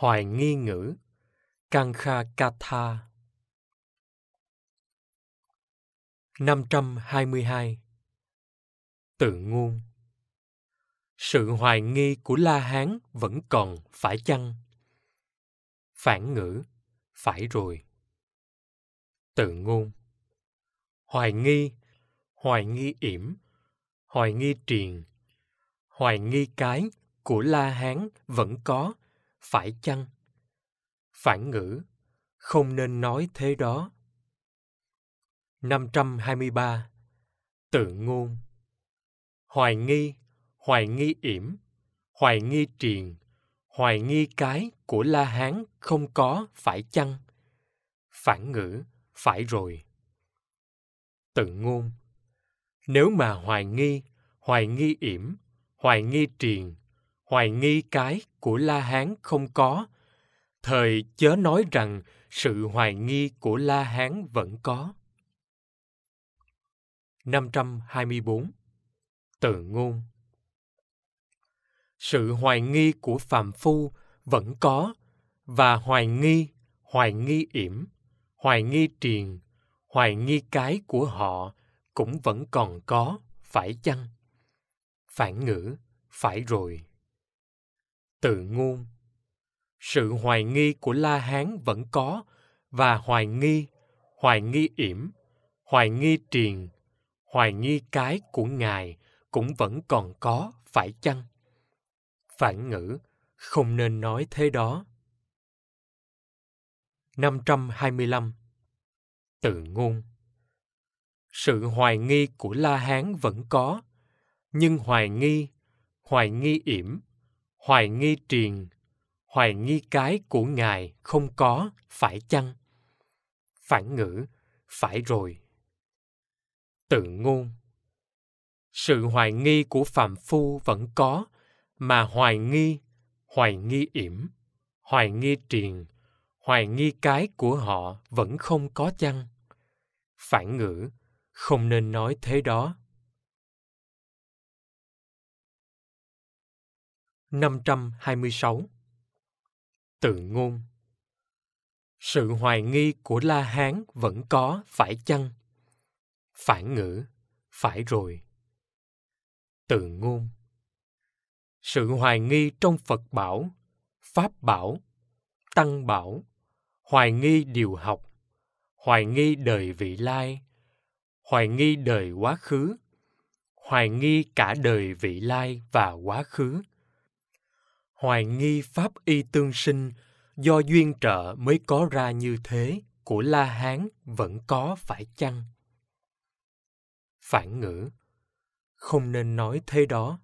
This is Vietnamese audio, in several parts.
hoài nghi ngữ Kankha Katha 522 Tự ngôn Sự hoài nghi của La Hán vẫn còn phải chăng? Phản ngữ Phải rồi Tự ngôn Hoài nghi Hoài nghi yểm Hoài nghi triền Hoài nghi cái của La Hán vẫn có phải chăng phản ngữ không nên nói thế đó 523 tự ngôn hoài nghi hoài nghi yểm hoài nghi triền hoài nghi cái của la hán không có phải chăng phản ngữ phải rồi tự ngôn nếu mà hoài nghi hoài nghi yểm hoài nghi triền hoài nghi cái của la hán không có thời chớ nói rằng sự hoài nghi của la hán vẫn có 524 Tự ngôn Sự hoài nghi của phạm phu vẫn có và hoài nghi, hoài nghi yểm, hoài nghi triền, hoài nghi cái của họ cũng vẫn còn có, phải chăng? Phản ngữ, phải rồi. Tự ngôn Sự hoài nghi của La Hán vẫn có và hoài nghi, hoài nghi yểm, hoài nghi triền, hoài nghi cái của Ngài cũng vẫn còn có, phải chăng? Phản ngữ, không nên nói thế đó. 525 Tự ngôn Sự hoài nghi của La Hán vẫn có, nhưng hoài nghi, hoài nghi yểm, hoài nghi triền hoài nghi cái của ngài không có phải chăng phản ngữ phải rồi tự ngôn sự hoài nghi của phàm phu vẫn có mà hoài nghi hoài nghi yểm hoài nghi triền hoài nghi cái của họ vẫn không có chăng phản ngữ không nên nói thế đó 526 Tự ngôn Sự hoài nghi của La Hán vẫn có phải chăng? Phản ngữ, phải rồi. Tự ngôn Sự hoài nghi trong Phật bảo, Pháp bảo, Tăng bảo, hoài nghi điều học, hoài nghi đời vị lai, hoài nghi đời quá khứ, hoài nghi cả đời vị lai và quá khứ hoài nghi pháp y tương sinh do duyên trợ mới có ra như thế của la hán vẫn có phải chăng phản ngữ không nên nói thế đó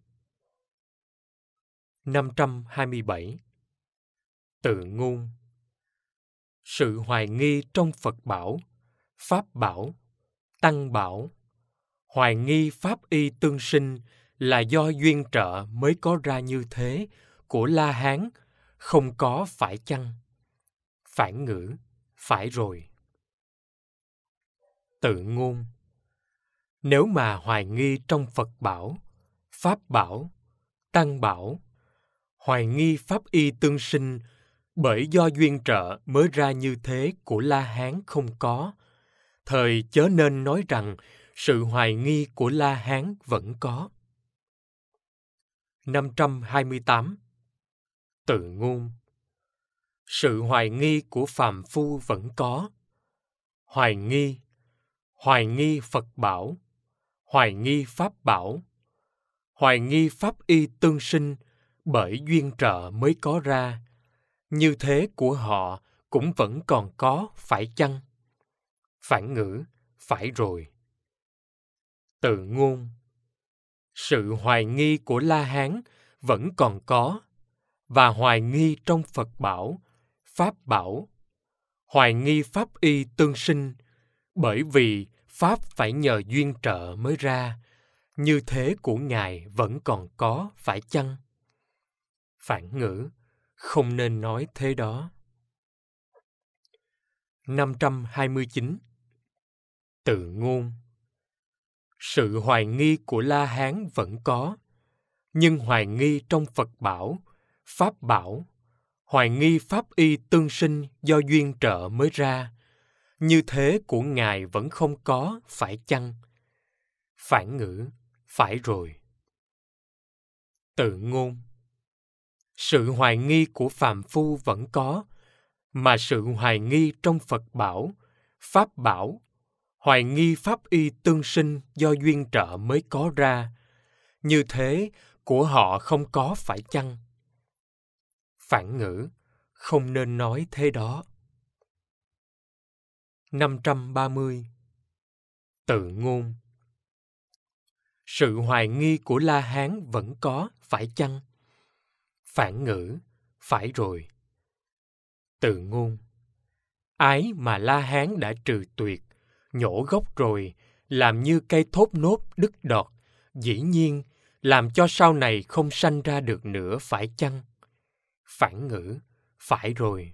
527 Tự ngôn Sự hoài nghi trong Phật bảo, Pháp bảo, Tăng bảo Hoài nghi Pháp y tương sinh là do duyên trợ mới có ra như thế của La Hán không có phải chăng? Phản ngữ, phải rồi. Tự ngôn Nếu mà hoài nghi trong Phật bảo, Pháp bảo, Tăng bảo, hoài nghi Pháp y tương sinh bởi do duyên trợ mới ra như thế của La Hán không có, thời chớ nên nói rằng sự hoài nghi của La Hán vẫn có. 528 Tự ngôn sự hoài nghi của phàm phu vẫn có hoài nghi hoài nghi phật bảo hoài nghi pháp bảo hoài nghi pháp y tương sinh bởi duyên trợ mới có ra như thế của họ cũng vẫn còn có phải chăng phản ngữ phải rồi Tự ngôn sự hoài nghi của la hán vẫn còn có và hoài nghi trong Phật bảo, Pháp bảo. Hoài nghi Pháp y tương sinh, bởi vì Pháp phải nhờ duyên trợ mới ra, như thế của Ngài vẫn còn có, phải chăng? Phản ngữ, không nên nói thế đó. 529 Tự ngôn Sự hoài nghi của La Hán vẫn có, nhưng hoài nghi trong Phật bảo Pháp bảo, hoài nghi pháp y tương sinh do duyên trợ mới ra, như thế của Ngài vẫn không có, phải chăng? Phản ngữ, phải rồi. Tự ngôn Sự hoài nghi của phàm phu vẫn có, mà sự hoài nghi trong Phật bảo, Pháp bảo, hoài nghi pháp y tương sinh do duyên trợ mới có ra. Như thế, của họ không có phải chăng? phản ngữ, không nên nói thế đó. 530 Tự ngôn Sự hoài nghi của La Hán vẫn có, phải chăng? Phản ngữ, phải rồi. Tự ngôn Ái mà La Hán đã trừ tuyệt, nhổ gốc rồi, làm như cây thốt nốt đứt đọt, dĩ nhiên làm cho sau này không sanh ra được nữa phải chăng? phản ngữ phải rồi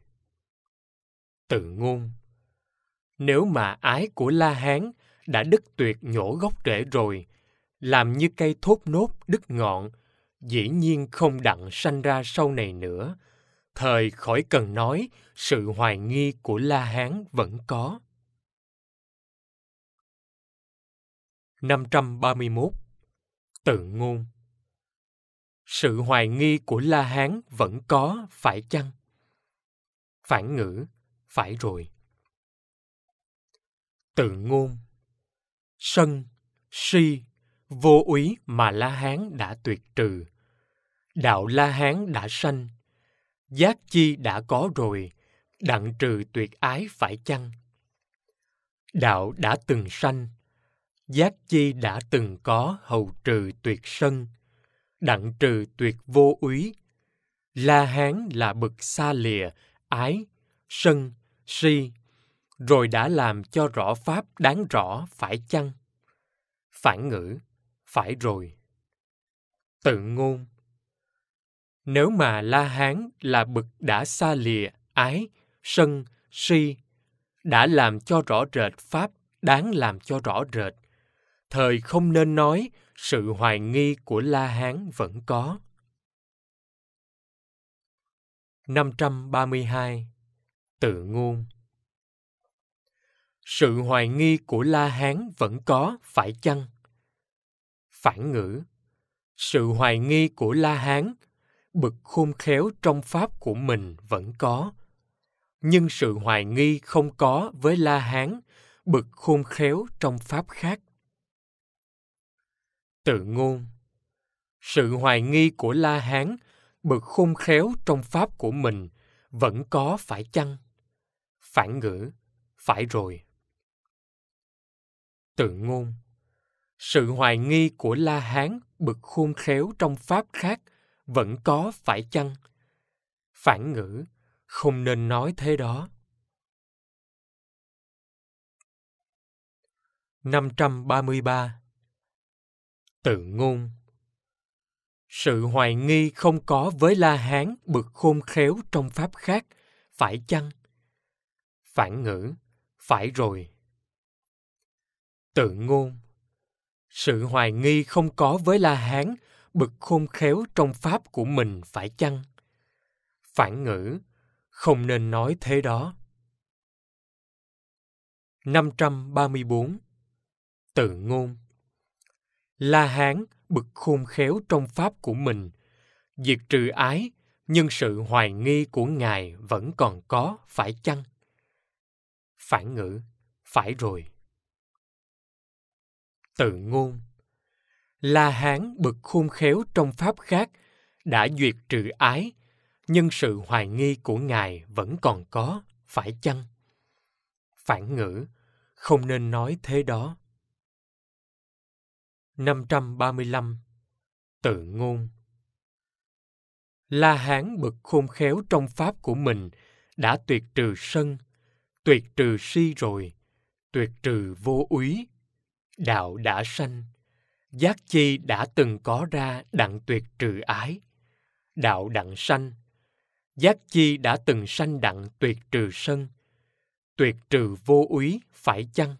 tự ngôn nếu mà ái của la hán đã đứt tuyệt nhổ gốc rễ rồi làm như cây thốt nốt đứt ngọn dĩ nhiên không đặng sanh ra sau này nữa thời khỏi cần nói sự hoài nghi của la hán vẫn có 531 Tự ngôn sự hoài nghi của la hán vẫn có phải chăng phản ngữ phải rồi tự ngôn sân si vô úy mà la hán đã tuyệt trừ đạo la hán đã sanh giác chi đã có rồi đặng trừ tuyệt ái phải chăng đạo đã từng sanh giác chi đã từng có hầu trừ tuyệt sân đặng trừ tuyệt vô úy. La Hán là bực xa lìa, ái, sân, si, rồi đã làm cho rõ pháp đáng rõ phải chăng? Phản ngữ, phải rồi. Tự ngôn Nếu mà La Hán là bực đã xa lìa, ái, sân, si, đã làm cho rõ rệt pháp đáng làm cho rõ rệt, thời không nên nói sự hoài nghi của La Hán vẫn có. 532 Tự ngôn Sự hoài nghi của La Hán vẫn có, phải chăng? Phản ngữ Sự hoài nghi của La Hán, bực khôn khéo trong pháp của mình vẫn có. Nhưng sự hoài nghi không có với La Hán, bực khôn khéo trong pháp khác. Tự ngôn Sự hoài nghi của La Hán bực khôn khéo trong pháp của mình vẫn có phải chăng? Phản ngữ Phải rồi Tự ngôn Sự hoài nghi của La Hán bực khôn khéo trong pháp khác vẫn có phải chăng? Phản ngữ Không nên nói thế đó. 533 Tự ngôn Sự hoài nghi không có với La Hán bực khôn khéo trong pháp khác, phải chăng? Phản ngữ, phải rồi. Tự ngôn Sự hoài nghi không có với La Hán bực khôn khéo trong pháp của mình phải chăng? Phản ngữ, không nên nói thế đó. 534 Tự ngôn La Hán bực khôn khéo trong pháp của mình. Diệt trừ ái, nhưng sự hoài nghi của Ngài vẫn còn có, phải chăng? Phản ngữ, phải rồi. Tự ngôn La Hán bực khôn khéo trong pháp khác đã duyệt trừ ái, nhưng sự hoài nghi của Ngài vẫn còn có, phải chăng? Phản ngữ, không nên nói thế đó. 535 Tự ngôn La Hán bực khôn khéo trong pháp của mình đã tuyệt trừ sân, tuyệt trừ si rồi, tuyệt trừ vô úy. Đạo đã sanh, giác chi đã từng có ra đặng tuyệt trừ ái. Đạo đặng sanh, giác chi đã từng sanh đặng tuyệt trừ sân, tuyệt trừ vô úy phải chăng?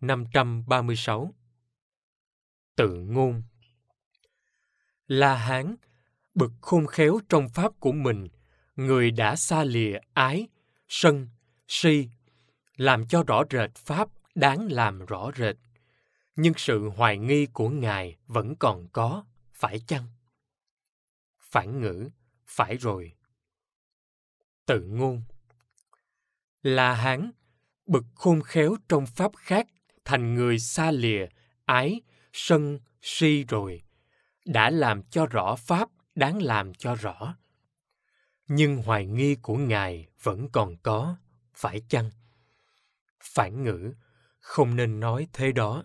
536 Tự ngôn La Hán, bậc khôn khéo trong pháp của mình, người đã xa lìa ái, sân, si, làm cho rõ rệt pháp đáng làm rõ rệt. Nhưng sự hoài nghi của Ngài vẫn còn có, phải chăng? Phản ngữ, phải rồi. Tự ngôn La Hán, bậc khôn khéo trong pháp khác thành người xa lìa, ái, sân, si rồi, đã làm cho rõ pháp đáng làm cho rõ. Nhưng hoài nghi của Ngài vẫn còn có, phải chăng? Phản ngữ, không nên nói thế đó.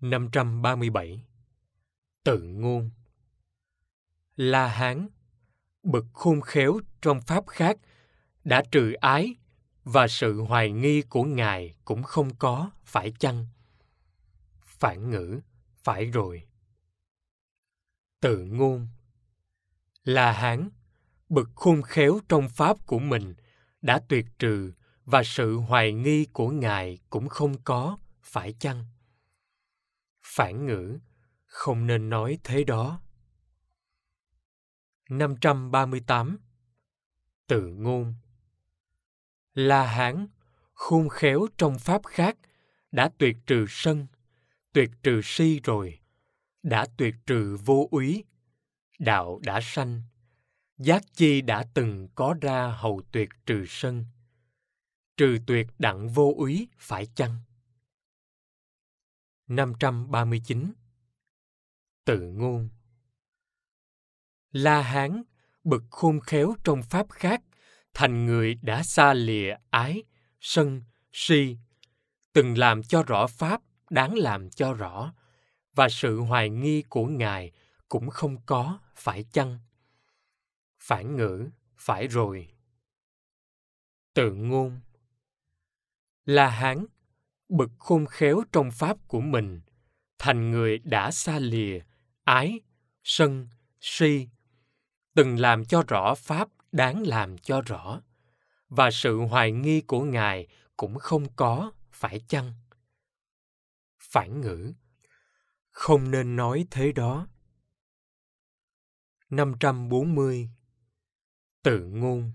537 Tự ngôn La Hán, bực khôn khéo trong pháp khác, đã trừ ái, và sự hoài nghi của ngài cũng không có phải chăng phản ngữ phải rồi tự ngôn là hán bực khôn khéo trong pháp của mình đã tuyệt trừ và sự hoài nghi của ngài cũng không có phải chăng phản ngữ không nên nói thế đó 538 Tự ngôn La Hán, khôn khéo trong pháp khác, đã tuyệt trừ sân, tuyệt trừ si rồi, đã tuyệt trừ vô úy, đạo đã sanh, giác chi đã từng có ra hầu tuyệt trừ sân, trừ tuyệt đặng vô úy phải chăng? 539 Tự ngôn La Hán, bậc khôn khéo trong pháp khác thành người đã xa lìa ái, sân, si, từng làm cho rõ pháp đáng làm cho rõ, và sự hoài nghi của Ngài cũng không có, phải chăng? Phản ngữ, phải rồi. Tự ngôn La Hán, bực khôn khéo trong pháp của mình, thành người đã xa lìa, ái, sân, si, từng làm cho rõ pháp đáng làm cho rõ và sự hoài nghi của ngài cũng không có phải chăng phản ngữ không nên nói thế đó 540 Tự ngôn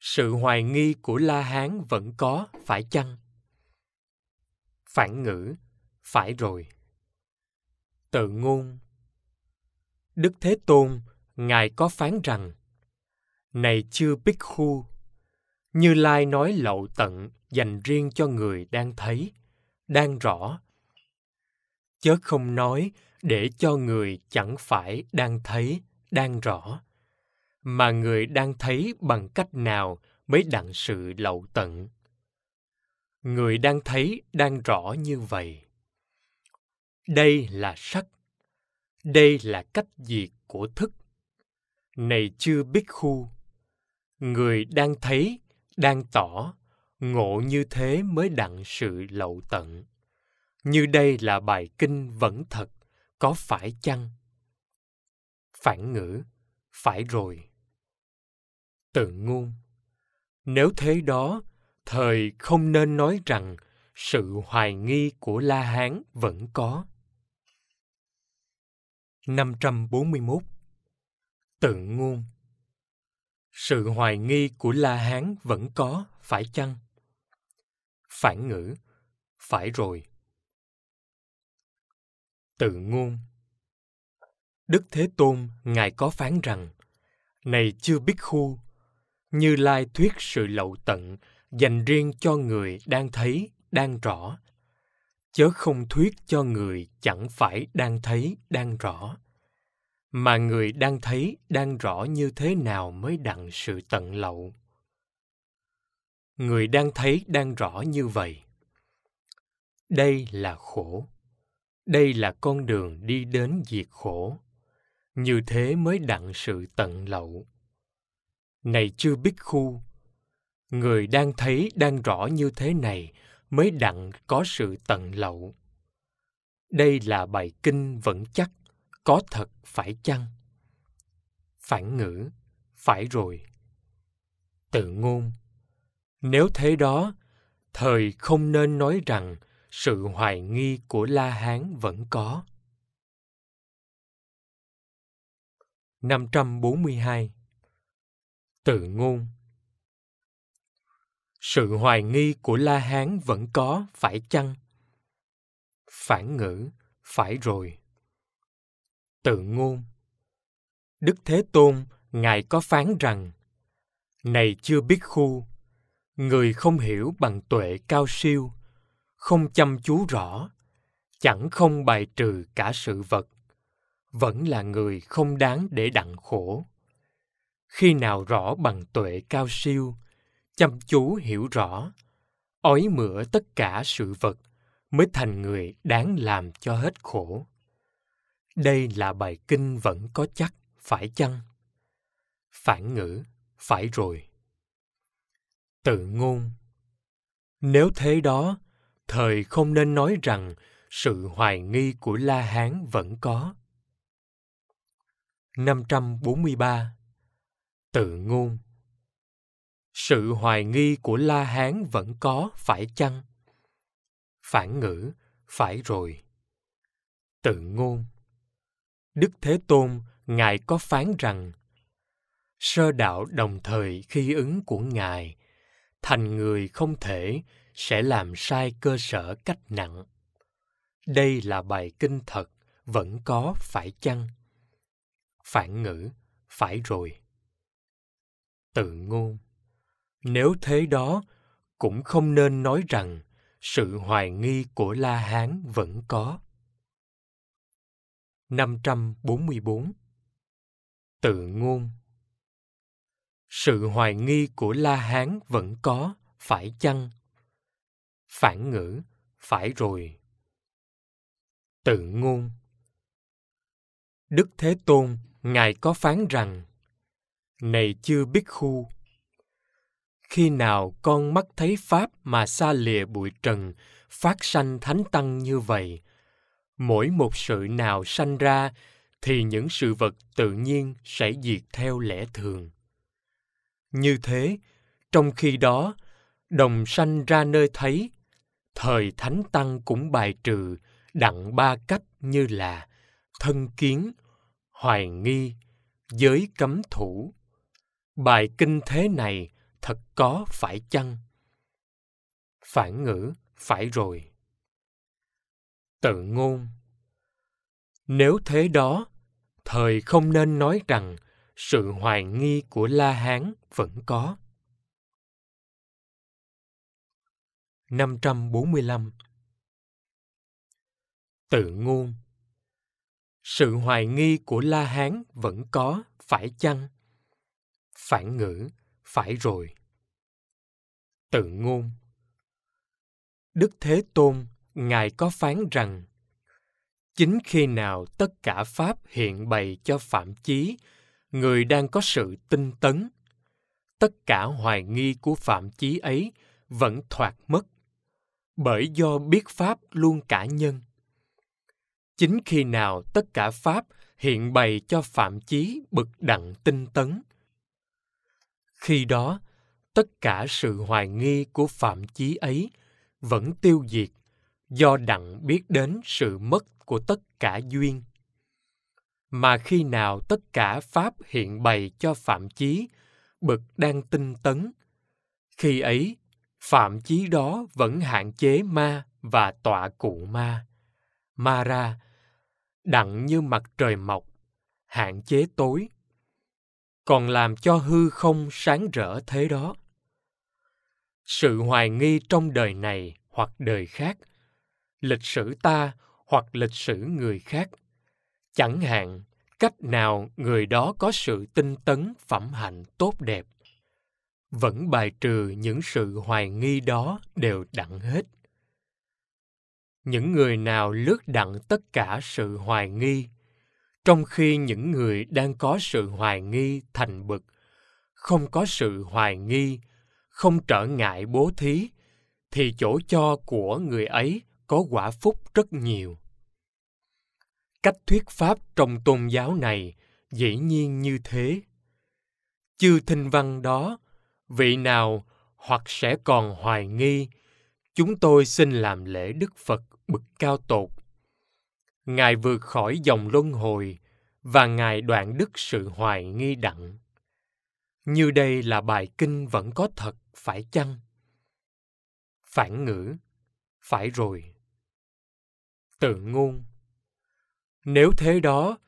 Sự hoài nghi của La Hán vẫn có, phải chăng? Phản ngữ Phải rồi Tự ngôn Đức Thế Tôn, Ngài có phán rằng này chưa biết khu như lai nói lậu tận dành riêng cho người đang thấy đang rõ chớ không nói để cho người chẳng phải đang thấy đang rõ mà người đang thấy bằng cách nào mới đặng sự lậu tận người đang thấy đang rõ như vậy đây là sắc đây là cách diệt của thức này chưa biết khu người đang thấy đang tỏ ngộ như thế mới đặng sự lậu tận như đây là bài kinh vẫn thật có phải chăng phản ngữ phải rồi tự ngôn nếu thế đó thời không nên nói rằng sự hoài nghi của La Hán vẫn có. 541 Tự ngôn sự hoài nghi của la hán vẫn có phải chăng phản ngữ phải rồi tự ngôn đức thế tôn ngài có phán rằng này chưa biết khu như lai thuyết sự lậu tận dành riêng cho người đang thấy đang rõ chớ không thuyết cho người chẳng phải đang thấy đang rõ mà người đang thấy đang rõ như thế nào mới đặng sự tận lậu người đang thấy đang rõ như vậy đây là khổ đây là con đường đi đến diệt khổ như thế mới đặng sự tận lậu này chưa biết khu người đang thấy đang rõ như thế này mới đặng có sự tận lậu đây là bài kinh vẫn chắc có thật phải chăng phản ngữ phải rồi tự ngôn nếu thế đó thời không nên nói rằng sự hoài nghi của la hán vẫn có 542 Tự ngôn Sự hoài nghi của La Hán vẫn có, phải chăng? Phản ngữ, phải rồi tự ngôn. Đức Thế Tôn, Ngài có phán rằng, Này chưa biết khu, người không hiểu bằng tuệ cao siêu, không chăm chú rõ, chẳng không bài trừ cả sự vật, vẫn là người không đáng để đặng khổ. Khi nào rõ bằng tuệ cao siêu, chăm chú hiểu rõ, ói mửa tất cả sự vật mới thành người đáng làm cho hết khổ. Đây là bài kinh vẫn có chắc, phải chăng? Phản ngữ, phải rồi. Tự ngôn Nếu thế đó, thời không nên nói rằng sự hoài nghi của La Hán vẫn có. 543 Tự ngôn Sự hoài nghi của La Hán vẫn có, phải chăng? Phản ngữ, phải rồi. Tự ngôn Đức Thế Tôn, Ngài có phán rằng, sơ đạo đồng thời khi ứng của Ngài, thành người không thể sẽ làm sai cơ sở cách nặng. Đây là bài kinh thật, vẫn có phải chăng? Phản ngữ, phải rồi. Tự ngôn Nếu thế đó, cũng không nên nói rằng sự hoài nghi của La Hán vẫn có. 544 Tự ngôn Sự hoài nghi của La Hán vẫn có, phải chăng? Phản ngữ, phải rồi. Tự ngôn Đức Thế Tôn, Ngài có phán rằng Này chưa biết khu Khi nào con mắt thấy Pháp mà xa lìa bụi trần, phát sanh thánh tăng như vậy, mỗi một sự nào sanh ra thì những sự vật tự nhiên sẽ diệt theo lẽ thường như thế trong khi đó đồng sanh ra nơi thấy thời thánh tăng cũng bài trừ đặng ba cách như là thân kiến hoài nghi giới cấm thủ bài kinh thế này thật có phải chăng phản ngữ phải rồi tự ngôn nếu thế đó thời không nên nói rằng sự hoài nghi của la hán vẫn có 545 Tự ngôn Sự hoài nghi của La Hán vẫn có, phải chăng? Phản ngữ, phải rồi. Tự ngôn Đức Thế Tôn Ngài có phán rằng, chính khi nào tất cả Pháp hiện bày cho phạm chí, người đang có sự tinh tấn, tất cả hoài nghi của phạm chí ấy vẫn thoạt mất, bởi do biết Pháp luôn cả nhân. Chính khi nào tất cả Pháp hiện bày cho phạm chí bực đặng tinh tấn. Khi đó, tất cả sự hoài nghi của phạm chí ấy vẫn tiêu diệt do đặng biết đến sự mất của tất cả duyên mà khi nào tất cả pháp hiện bày cho phạm chí bực đang tinh tấn khi ấy phạm chí đó vẫn hạn chế ma và tọa cụ ma ma ra đặng như mặt trời mọc hạn chế tối còn làm cho hư không sáng rỡ thế đó sự hoài nghi trong đời này hoặc đời khác lịch sử ta hoặc lịch sử người khác chẳng hạn cách nào người đó có sự tinh tấn phẩm hạnh tốt đẹp vẫn bài trừ những sự hoài nghi đó đều đặng hết những người nào lướt đặng tất cả sự hoài nghi trong khi những người đang có sự hoài nghi thành bực không có sự hoài nghi không trở ngại bố thí thì chỗ cho của người ấy có quả phúc rất nhiều cách thuyết pháp trong tôn giáo này dĩ nhiên như thế chư thinh văn đó vị nào hoặc sẽ còn hoài nghi chúng tôi xin làm lễ đức phật bực cao tột ngài vượt khỏi dòng luân hồi và ngài đoạn đức sự hoài nghi đặng như đây là bài kinh vẫn có thật phải chăng phản ngữ phải rồi Tự ngôn Nếu thế đó,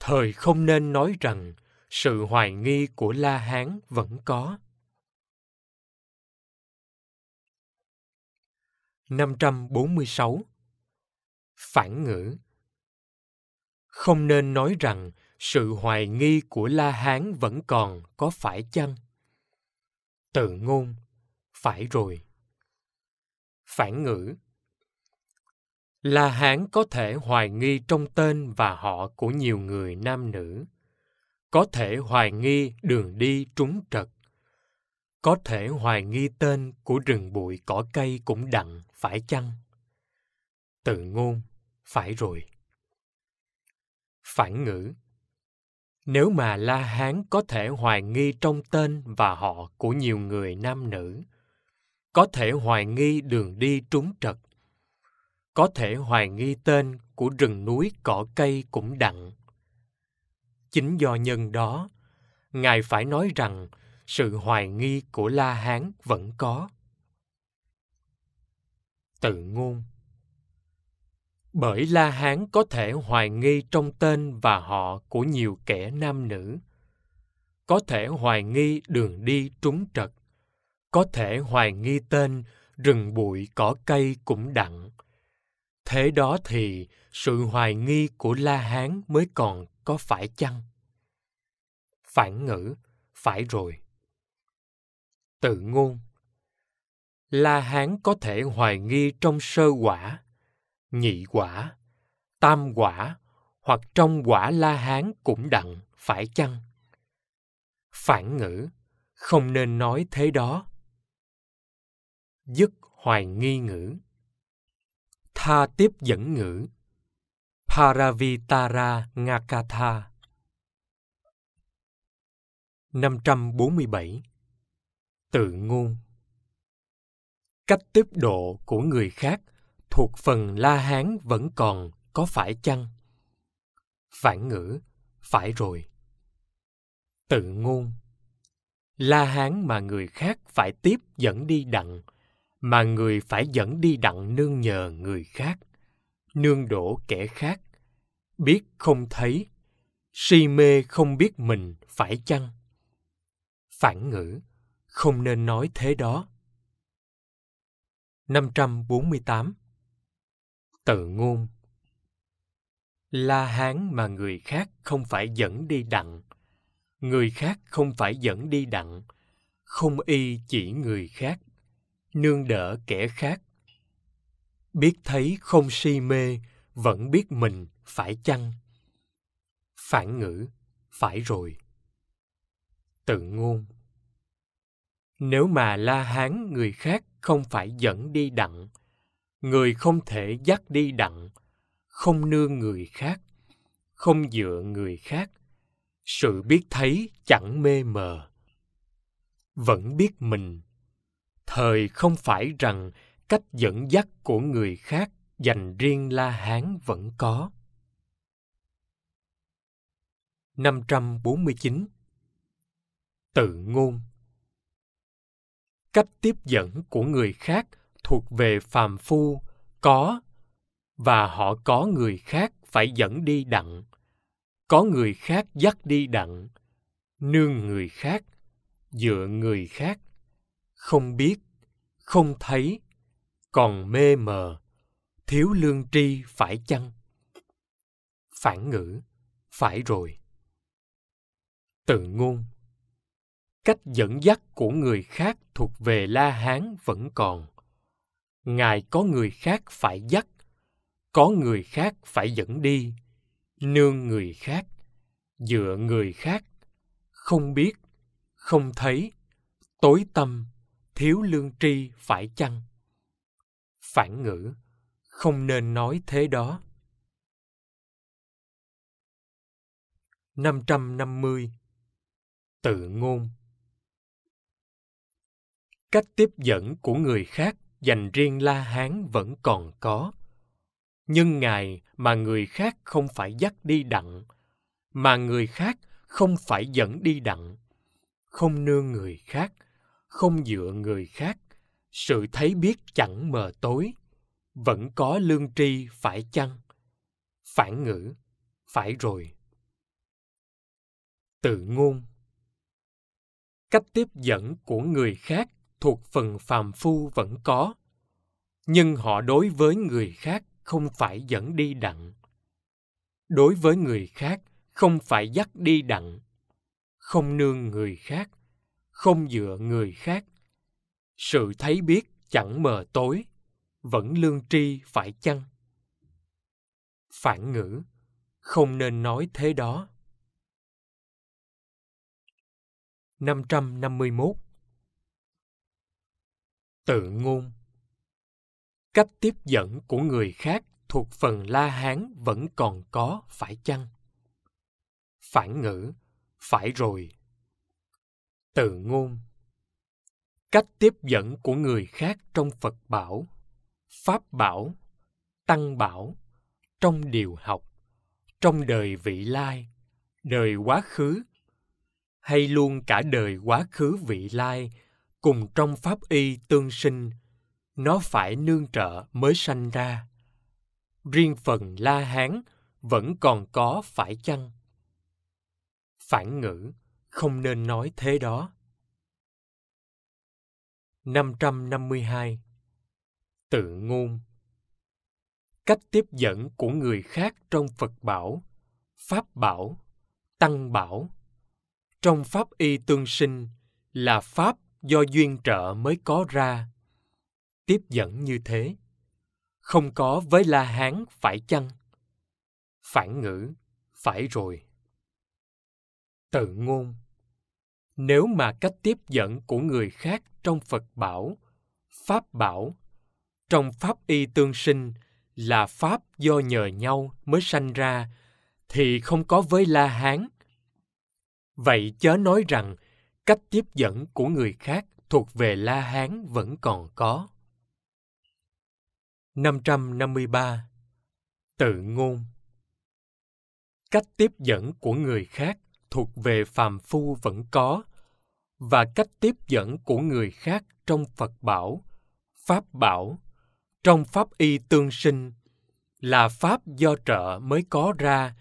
thời không nên nói rằng sự hoài nghi của La Hán vẫn có. 546 Phản ngữ Không nên nói rằng sự hoài nghi của La Hán vẫn còn có phải chăng? Tự ngôn Phải rồi. Phản ngữ La Hán có thể hoài nghi trong tên và họ của nhiều người nam nữ, có thể hoài nghi đường đi trúng trật, có thể hoài nghi tên của rừng bụi cỏ cây cũng đặng phải chăng? Tự ngôn, phải rồi. Phản ngữ Nếu mà La Hán có thể hoài nghi trong tên và họ của nhiều người nam nữ, có thể hoài nghi đường đi trúng trật, có thể hoài nghi tên của rừng núi cỏ cây cũng đặng chính do nhân đó ngài phải nói rằng sự hoài nghi của la hán vẫn có tự ngôn bởi la hán có thể hoài nghi trong tên và họ của nhiều kẻ nam nữ có thể hoài nghi đường đi trúng trật có thể hoài nghi tên rừng bụi cỏ cây cũng đặng thế đó thì sự hoài nghi của la hán mới còn có phải chăng phản ngữ phải rồi tự ngôn la hán có thể hoài nghi trong sơ quả nhị quả tam quả hoặc trong quả la hán cũng đặng phải chăng phản ngữ không nên nói thế đó dứt hoài nghi ngữ Tha tiếp dẫn ngữ Paravitara Ngakatha 547 Tự ngôn Cách tiếp độ của người khác thuộc phần La Hán vẫn còn có phải chăng? Phản ngữ, phải rồi. Tự ngôn La Hán mà người khác phải tiếp dẫn đi đặng mà người phải dẫn đi đặng nương nhờ người khác nương đổ kẻ khác biết không thấy si mê không biết mình phải chăng phản ngữ không nên nói thế đó 548 Tự ngôn La Hán mà người khác không phải dẫn đi đặng, người khác không phải dẫn đi đặng, không y chỉ người khác nương đỡ kẻ khác biết thấy không si mê vẫn biết mình phải chăng phản ngữ phải rồi tự ngôn nếu mà la hán người khác không phải dẫn đi đặng người không thể dắt đi đặng không nương người khác không dựa người khác sự biết thấy chẳng mê mờ vẫn biết mình thời không phải rằng cách dẫn dắt của người khác dành riêng La Hán vẫn có. 549 Tự ngôn Cách tiếp dẫn của người khác thuộc về phàm phu có và họ có người khác phải dẫn đi đặng, có người khác dắt đi đặng, nương người khác, dựa người khác không biết không thấy còn mê mờ thiếu lương tri phải chăng phản ngữ phải rồi tự ngôn cách dẫn dắt của người khác thuộc về la hán vẫn còn ngài có người khác phải dắt có người khác phải dẫn đi nương người khác dựa người khác không biết không thấy tối tâm thiếu lương tri phải chăng phản ngữ không nên nói thế đó 550 Tự ngôn Cách tiếp dẫn của người khác dành riêng La Hán vẫn còn có. Nhưng Ngài mà người khác không phải dắt đi đặng, mà người khác không phải dẫn đi đặng, không nương người khác, không dựa người khác sự thấy biết chẳng mờ tối vẫn có lương tri phải chăng phản ngữ phải rồi tự ngôn cách tiếp dẫn của người khác thuộc phần phàm phu vẫn có nhưng họ đối với người khác không phải dẫn đi đặng đối với người khác không phải dắt đi đặng không nương người khác không dựa người khác sự thấy biết chẳng mờ tối vẫn lương tri phải chăng phản ngữ không nên nói thế đó 551 Tự ngôn Cách tiếp dẫn của người khác thuộc phần La Hán vẫn còn có phải chăng? Phản ngữ, phải rồi từ ngôn Cách tiếp dẫn của người khác trong Phật bảo, Pháp bảo, Tăng bảo, trong điều học, trong đời vị lai, đời quá khứ, hay luôn cả đời quá khứ vị lai, cùng trong Pháp y tương sinh, nó phải nương trợ mới sanh ra. Riêng phần La Hán vẫn còn có phải chăng? Phản ngữ không nên nói thế đó. 552 Tự ngôn Cách tiếp dẫn của người khác trong Phật bảo, Pháp bảo, Tăng bảo. Trong Pháp y tương sinh là Pháp do duyên trợ mới có ra. Tiếp dẫn như thế, không có với La Hán phải chăng? Phản ngữ, phải rồi. Tự ngôn nếu mà cách tiếp dẫn của người khác trong phật bảo pháp bảo trong pháp y tương sinh là pháp do nhờ nhau mới sanh ra thì không có với la hán vậy chớ nói rằng cách tiếp dẫn của người khác thuộc về la hán vẫn còn có 553 tự ngôn cách tiếp dẫn của người khác thuộc về phàm phu vẫn có và cách tiếp dẫn của người khác trong phật bảo pháp bảo trong pháp y tương sinh là pháp do trợ mới có ra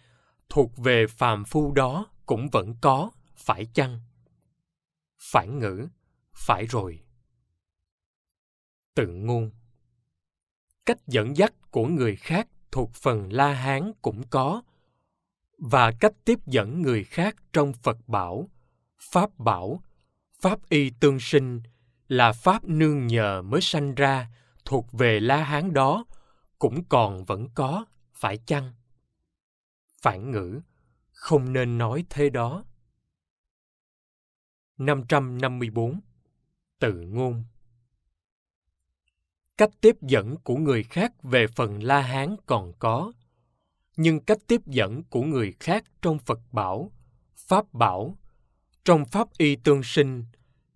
thuộc về phàm phu đó cũng vẫn có phải chăng phản ngữ phải rồi tự ngôn cách dẫn dắt của người khác thuộc phần la hán cũng có và cách tiếp dẫn người khác trong Phật bảo, Pháp bảo, Pháp y tương sinh là Pháp nương nhờ mới sanh ra thuộc về La Hán đó, cũng còn vẫn có, phải chăng? Phản ngữ, không nên nói thế đó. 554. Tự ngôn Cách tiếp dẫn của người khác về phần La Hán còn có, nhưng cách tiếp dẫn của người khác trong Phật bảo, Pháp bảo, trong Pháp y tương sinh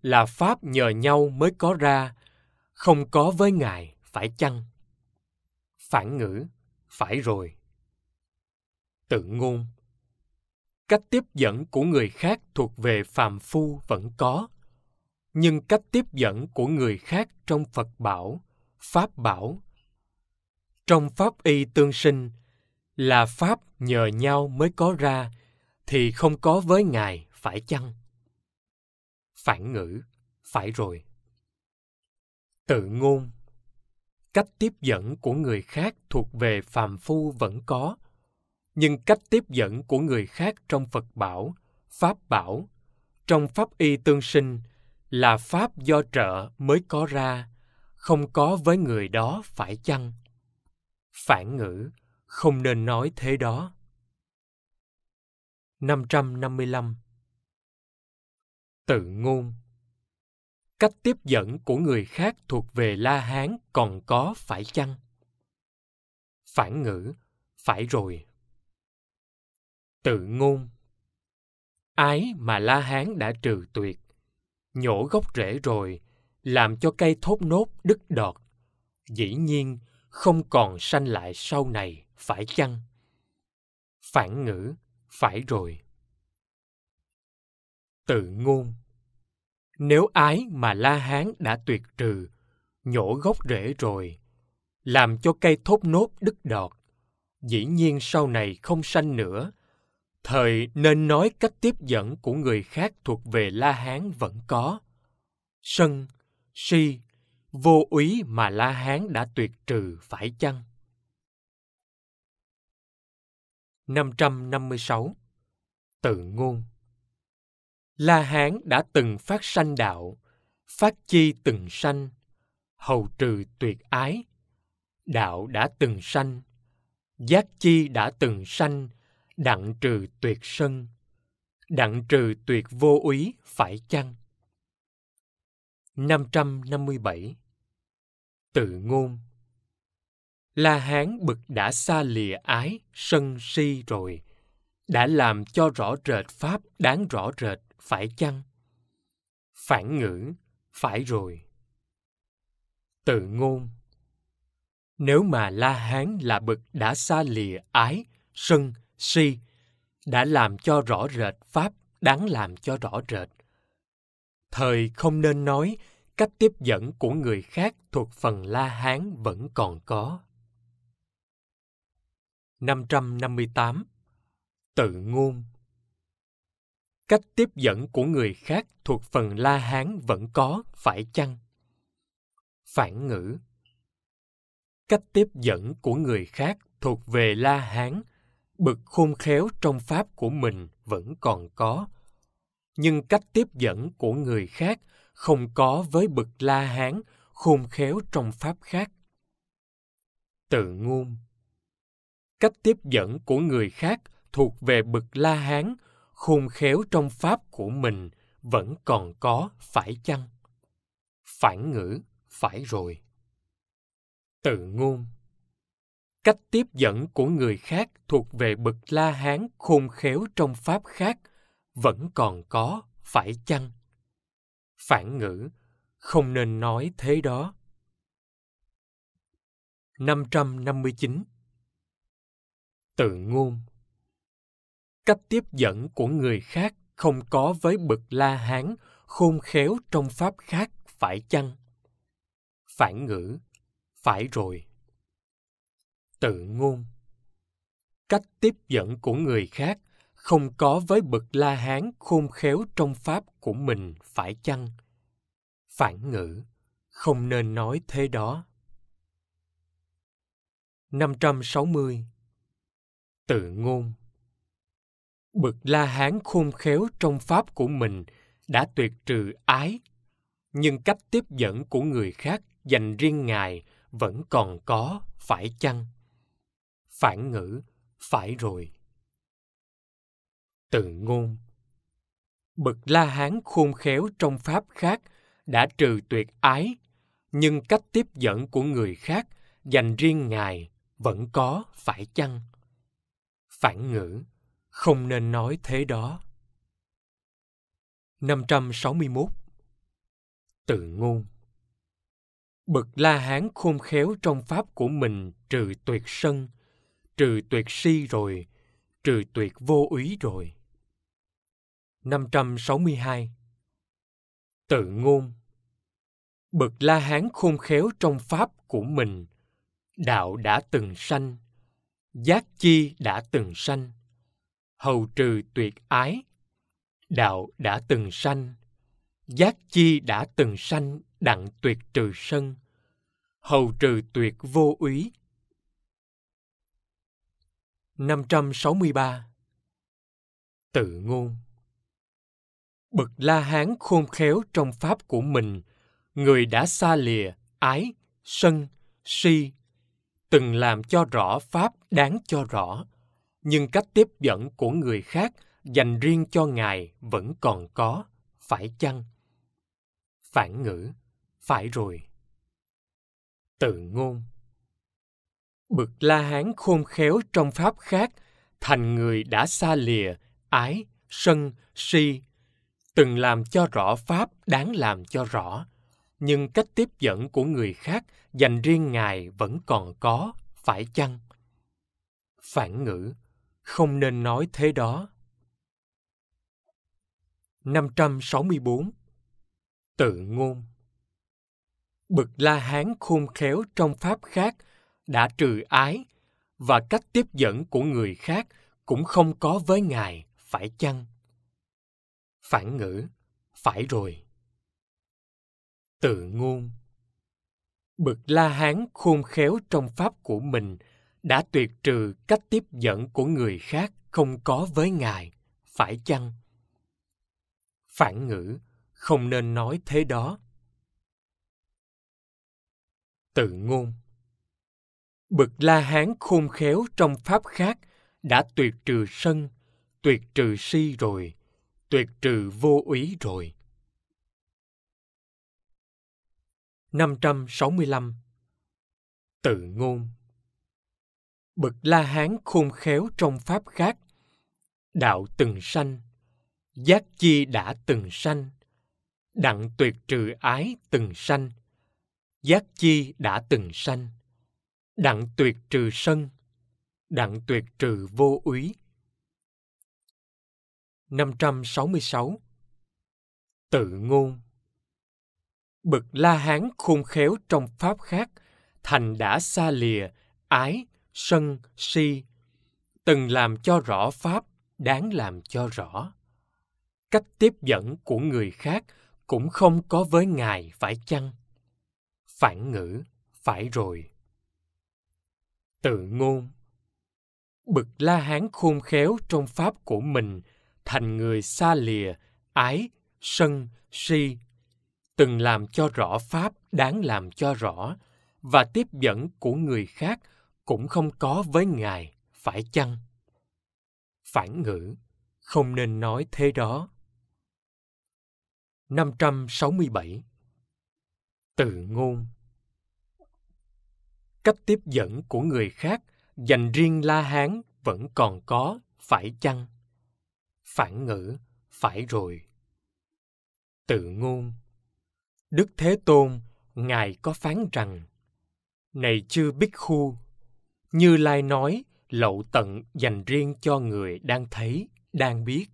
là Pháp nhờ nhau mới có ra, không có với Ngài phải chăng? Phản ngữ, phải rồi. Tự ngôn Cách tiếp dẫn của người khác thuộc về phàm phu vẫn có, nhưng cách tiếp dẫn của người khác trong Phật bảo, Pháp bảo. Trong Pháp y tương sinh là pháp nhờ nhau mới có ra thì không có với ngài phải chăng phản ngữ phải rồi tự ngôn cách tiếp dẫn của người khác thuộc về phàm phu vẫn có nhưng cách tiếp dẫn của người khác trong phật bảo pháp bảo trong pháp y tương sinh là pháp do trợ mới có ra không có với người đó phải chăng phản ngữ không nên nói thế đó. 555 Tự ngôn Cách tiếp dẫn của người khác thuộc về La Hán còn có phải chăng? Phản ngữ, phải rồi. Tự ngôn Ái mà La Hán đã trừ tuyệt, nhổ gốc rễ rồi, làm cho cây thốt nốt đứt đọt, dĩ nhiên không còn sanh lại sau này phải chăng phản ngữ phải rồi tự ngôn nếu ái mà la hán đã tuyệt trừ nhổ gốc rễ rồi làm cho cây thốt nốt đứt đọt dĩ nhiên sau này không sanh nữa thời nên nói cách tiếp dẫn của người khác thuộc về la hán vẫn có sân si vô úy mà la hán đã tuyệt trừ phải chăng 556 Tự ngôn La Hán đã từng phát sanh đạo, phát chi từng sanh, hầu trừ tuyệt ái. Đạo đã từng sanh, giác chi đã từng sanh, đặng trừ tuyệt sân. Đặng trừ tuyệt vô úy phải chăng? 557 Tự ngôn La Hán bực đã xa lìa ái, sân si rồi, đã làm cho rõ rệt pháp đáng rõ rệt, phải chăng? Phản ngữ, phải rồi. Tự ngôn Nếu mà La Hán là bực đã xa lìa ái, sân, si, đã làm cho rõ rệt pháp đáng làm cho rõ rệt. Thời không nên nói cách tiếp dẫn của người khác thuộc phần La Hán vẫn còn có. 558 Tự ngôn Cách tiếp dẫn của người khác thuộc phần La Hán vẫn có, phải chăng? Phản ngữ Cách tiếp dẫn của người khác thuộc về La Hán, bực khôn khéo trong pháp của mình vẫn còn có. Nhưng cách tiếp dẫn của người khác không có với bực La Hán, khôn khéo trong pháp khác. Tự ngôn cách tiếp dẫn của người khác thuộc về bậc la hán khôn khéo trong pháp của mình vẫn còn có phải chăng phản ngữ phải rồi tự ngôn cách tiếp dẫn của người khác thuộc về bậc la hán khôn khéo trong pháp khác vẫn còn có phải chăng phản ngữ không nên nói thế đó 559 tự ngôn cách tiếp dẫn của người khác không có với bậc la hán khôn khéo trong pháp khác phải chăng phản ngữ phải rồi tự ngôn cách tiếp dẫn của người khác không có với bậc la hán khôn khéo trong pháp của mình phải chăng phản ngữ không nên nói thế đó 560 tự ngôn bậc la hán khôn khéo trong pháp của mình đã tuyệt trừ ái nhưng cách tiếp dẫn của người khác dành riêng ngài vẫn còn có phải chăng phản ngữ phải rồi tự ngôn bậc la hán khôn khéo trong pháp khác đã trừ tuyệt ái nhưng cách tiếp dẫn của người khác dành riêng ngài vẫn có phải chăng phản ngữ, không nên nói thế đó. 561 Tự ngôn Bậc La Hán khôn khéo trong pháp của mình trừ tuyệt sân, trừ tuyệt si rồi, trừ tuyệt vô úy rồi. 562 Tự ngôn Bậc La Hán khôn khéo trong pháp của mình, đạo đã từng sanh, giác chi đã từng sanh hầu trừ tuyệt ái đạo đã từng sanh giác chi đã từng sanh đặng tuyệt trừ sân hầu trừ tuyệt vô úy 563 Tự ngôn Bậc La Hán khôn khéo trong pháp của mình, người đã xa lìa ái, sân, si, từng làm cho rõ pháp đáng cho rõ nhưng cách tiếp dẫn của người khác dành riêng cho ngài vẫn còn có phải chăng phản ngữ phải rồi tự ngôn bực la hán khôn khéo trong pháp khác thành người đã xa lìa ái sân si từng làm cho rõ pháp đáng làm cho rõ nhưng cách tiếp dẫn của người khác dành riêng ngài vẫn còn có phải chăng phản ngữ không nên nói thế đó 564 Tự ngôn Bực La Hán khôn khéo trong pháp khác đã trừ ái và cách tiếp dẫn của người khác cũng không có với Ngài, phải chăng? Phản ngữ, phải rồi tự ngôn bậc la hán khôn khéo trong pháp của mình đã tuyệt trừ cách tiếp dẫn của người khác không có với ngài phải chăng phản ngữ không nên nói thế đó tự ngôn bậc la hán khôn khéo trong pháp khác đã tuyệt trừ sân tuyệt trừ si rồi tuyệt trừ vô úy rồi 565 Tự ngôn Bậc La Hán khôn khéo trong pháp khác Đạo từng sanh Giác chi đã từng sanh Đặng tuyệt trừ ái từng sanh Giác chi đã từng sanh Đặng tuyệt trừ sân Đặng tuyệt trừ vô úy 566 Tự ngôn bực la hán khôn khéo trong pháp khác thành đã xa lìa ái sân si từng làm cho rõ pháp đáng làm cho rõ cách tiếp dẫn của người khác cũng không có với ngài phải chăng phản ngữ phải rồi tự ngôn bực la hán khôn khéo trong pháp của mình thành người xa lìa ái sân si từng làm cho rõ pháp đáng làm cho rõ và tiếp dẫn của người khác cũng không có với ngài phải chăng phản ngữ không nên nói thế đó 567 Từ ngôn Cách tiếp dẫn của người khác dành riêng La Hán vẫn còn có, phải chăng? Phản ngữ, phải rồi. Tự ngôn Đức Thế Tôn, Ngài có phán rằng, Này chư biết Khu, Như Lai nói lậu tận dành riêng cho người đang thấy, đang biết,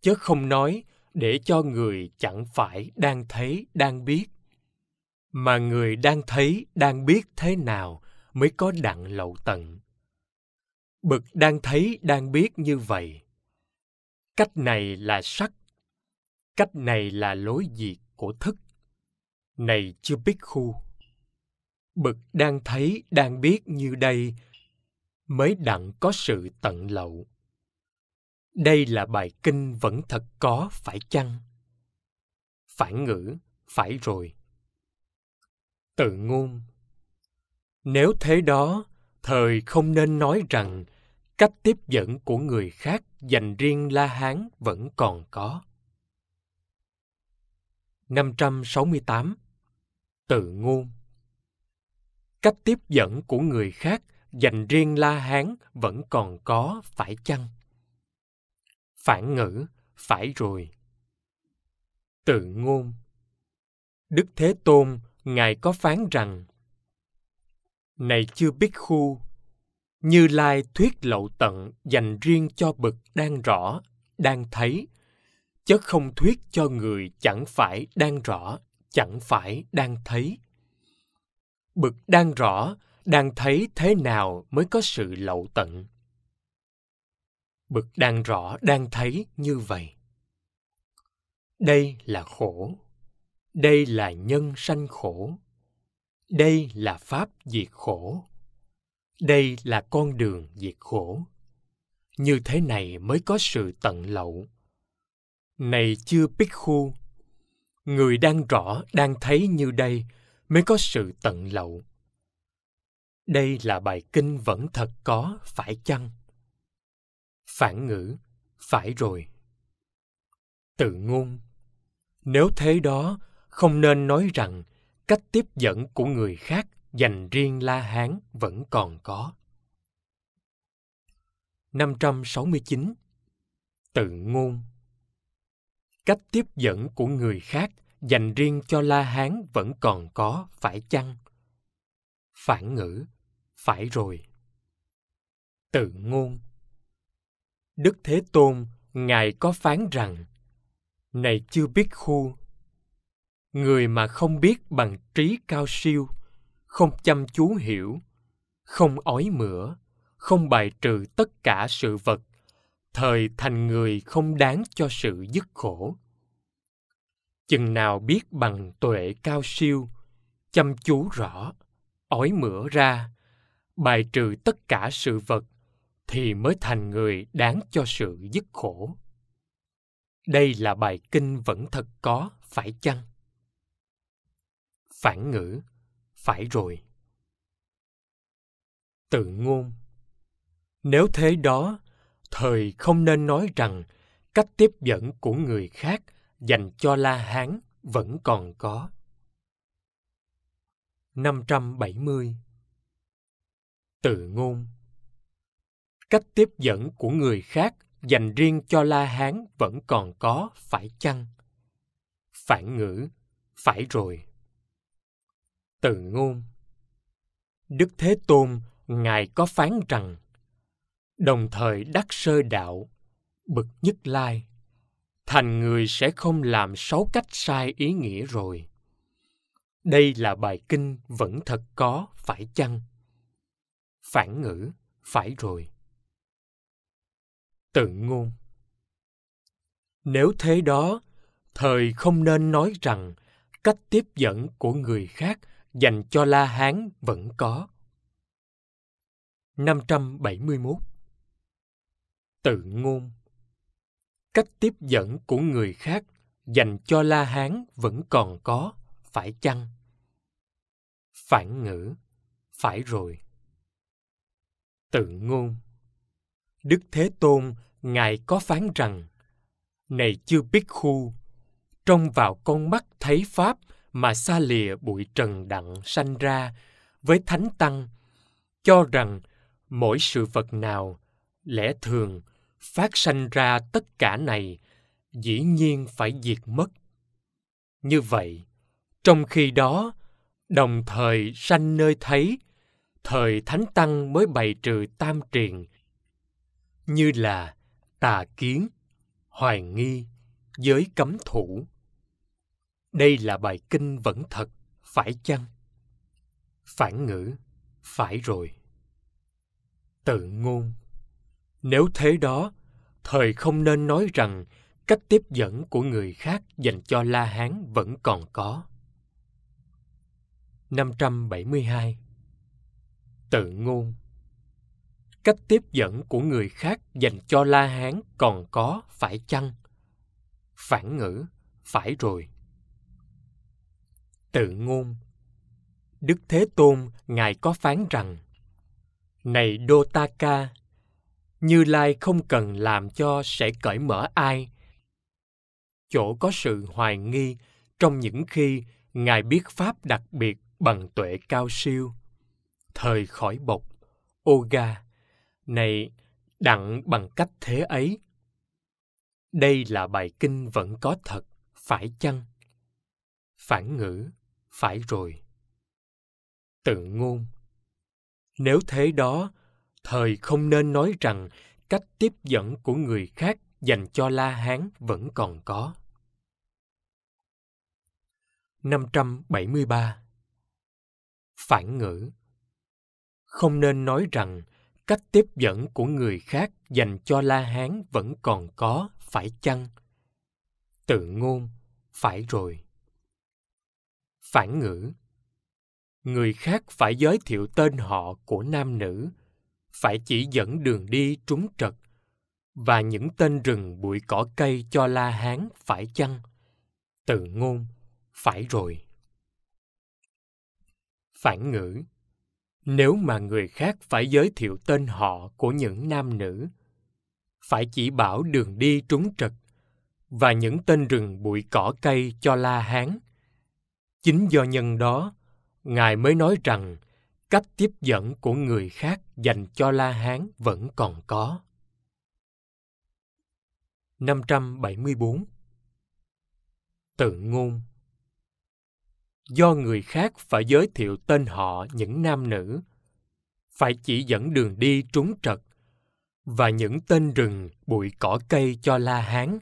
chứ không nói để cho người chẳng phải đang thấy, đang biết. Mà người đang thấy, đang biết thế nào mới có đặng lậu tận. Bực đang thấy, đang biết như vậy. Cách này là sắc, cách này là lối diệt của thức này chưa biết khu bực đang thấy đang biết như đây mới đặng có sự tận lậu đây là bài kinh vẫn thật có phải chăng phản ngữ phải rồi tự ngôn nếu thế đó thời không nên nói rằng cách tiếp dẫn của người khác dành riêng La Hán vẫn còn có. 568 tự ngôn cách tiếp dẫn của người khác dành riêng la hán vẫn còn có phải chăng phản ngữ phải rồi tự ngôn đức thế tôn ngài có phán rằng này chưa biết khu như lai thuyết lậu tận dành riêng cho bậc đang rõ đang thấy chứ không thuyết cho người chẳng phải đang rõ chẳng phải đang thấy bực đang rõ đang thấy thế nào mới có sự lậu tận bực đang rõ đang thấy như vậy đây là khổ đây là nhân sanh khổ đây là pháp diệt khổ đây là con đường diệt khổ như thế này mới có sự tận lậu này chưa biết khu người đang rõ đang thấy như đây mới có sự tận lậu đây là bài kinh vẫn thật có phải chăng phản ngữ phải rồi tự ngôn nếu thế đó không nên nói rằng cách tiếp dẫn của người khác dành riêng La Hán vẫn còn có. 569 Tự ngôn cách tiếp dẫn của người khác dành riêng cho la hán vẫn còn có phải chăng phản ngữ phải rồi tự ngôn đức thế tôn ngài có phán rằng này chưa biết khu người mà không biết bằng trí cao siêu không chăm chú hiểu không ói mửa không bài trừ tất cả sự vật thời thành người không đáng cho sự dứt khổ chừng nào biết bằng tuệ cao siêu chăm chú rõ ói mửa ra bài trừ tất cả sự vật thì mới thành người đáng cho sự dứt khổ đây là bài kinh vẫn thật có phải chăng phản ngữ phải rồi tự ngôn nếu thế đó thời không nên nói rằng cách tiếp dẫn của người khác dành cho La Hán vẫn còn có. 570 Tự ngôn Cách tiếp dẫn của người khác dành riêng cho La Hán vẫn còn có, phải chăng? Phản ngữ, phải rồi. Tự ngôn Đức Thế Tôn, Ngài có phán rằng đồng thời đắc sơ đạo bậc nhất lai thành người sẽ không làm sáu cách sai ý nghĩa rồi đây là bài kinh vẫn thật có phải chăng phản ngữ phải rồi tự ngôn nếu thế đó thời không nên nói rằng cách tiếp dẫn của người khác dành cho La Hán vẫn có. 571 tự ngôn cách tiếp dẫn của người khác dành cho la hán vẫn còn có phải chăng phản ngữ phải rồi tự ngôn đức thế tôn ngài có phán rằng này chưa biết khu trong vào con mắt thấy pháp mà xa lìa bụi trần đặng sanh ra với thánh tăng cho rằng mỗi sự vật nào lẽ thường phát sanh ra tất cả này dĩ nhiên phải diệt mất như vậy trong khi đó đồng thời sanh nơi thấy thời thánh tăng mới bày trừ tam triền như là tà kiến hoài nghi giới cấm thủ đây là bài kinh vẫn thật phải chăng phản ngữ phải rồi tự ngôn nếu thế đó, thời không nên nói rằng cách tiếp dẫn của người khác dành cho La Hán vẫn còn có. 572 Tự ngôn Cách tiếp dẫn của người khác dành cho La Hán còn có phải chăng? Phản ngữ, phải rồi. Tự ngôn Đức Thế Tôn Ngài có phán rằng Này Đô Ta Ca, như lai không cần làm cho sẽ cởi mở ai chỗ có sự hoài nghi trong những khi ngài biết pháp đặc biệt bằng tuệ cao siêu thời khỏi bộc oga này đặng bằng cách thế ấy đây là bài kinh vẫn có thật phải chăng phản ngữ phải rồi tự ngôn nếu thế đó thời không nên nói rằng cách tiếp dẫn của người khác dành cho La Hán vẫn còn có. 573 Phản ngữ Không nên nói rằng cách tiếp dẫn của người khác dành cho La Hán vẫn còn có, phải chăng? Tự ngôn, phải rồi. Phản ngữ Người khác phải giới thiệu tên họ của nam nữ – phải chỉ dẫn đường đi trúng trật và những tên rừng bụi cỏ cây cho la hán phải chăng từ ngôn phải rồi phản ngữ nếu mà người khác phải giới thiệu tên họ của những nam nữ phải chỉ bảo đường đi trúng trật và những tên rừng bụi cỏ cây cho la hán chính do nhân đó ngài mới nói rằng cách tiếp dẫn của người khác dành cho La Hán vẫn còn có. 574 Tự ngôn Do người khác phải giới thiệu tên họ những nam nữ, phải chỉ dẫn đường đi trúng trật và những tên rừng, bụi cỏ cây cho La Hán.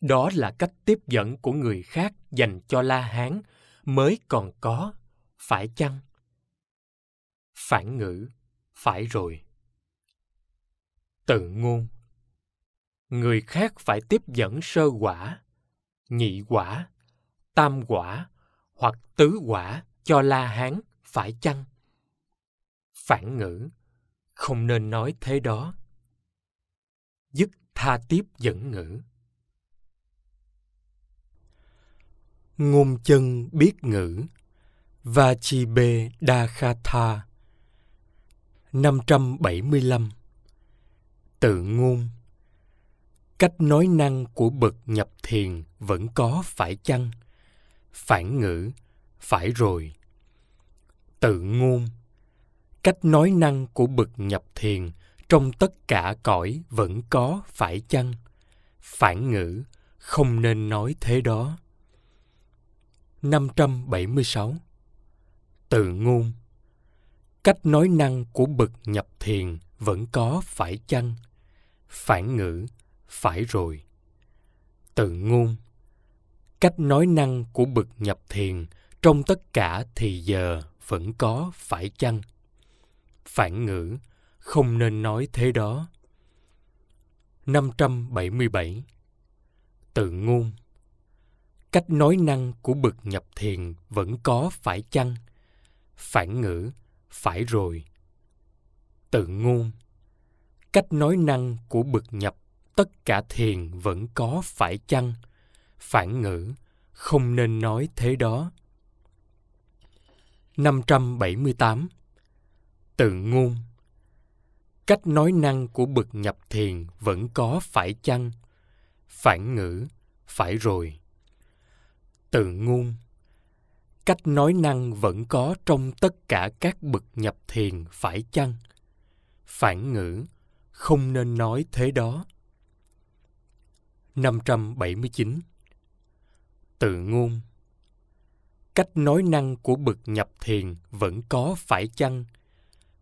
Đó là cách tiếp dẫn của người khác dành cho La Hán mới còn có, phải chăng? phản ngữ phải rồi tự ngôn người khác phải tiếp dẫn sơ quả nhị quả tam quả hoặc tứ quả cho la hán phải chăng phản ngữ không nên nói thế đó dứt tha tiếp dẫn ngữ ngôn chân biết ngữ và chi bê đa kha tha 575 Tự ngôn Cách nói năng của bậc nhập thiền vẫn có phải chăng? Phản ngữ, phải rồi. Tự ngôn Cách nói năng của bậc nhập thiền trong tất cả cõi vẫn có phải chăng? Phản ngữ, không nên nói thế đó. 576 Tự ngôn cách nói năng của bậc nhập thiền vẫn có phải chăng phản ngữ phải rồi tự ngôn cách nói năng của bậc nhập thiền trong tất cả thì giờ vẫn có phải chăng phản ngữ không nên nói thế đó 577 tự ngôn cách nói năng của bậc nhập thiền vẫn có phải chăng phản ngữ phải rồi tự ngôn cách nói năng của bực nhập tất cả thiền vẫn có phải chăng phản ngữ không nên nói thế đó 578 tự ngôn cách nói năng của bực nhập thiền vẫn có phải chăng phản ngữ phải rồi tự ngôn cách nói năng vẫn có trong tất cả các bậc nhập thiền phải chăng phản ngữ không nên nói thế đó 579 Tự ngôn Cách nói năng của bậc nhập thiền vẫn có phải chăng?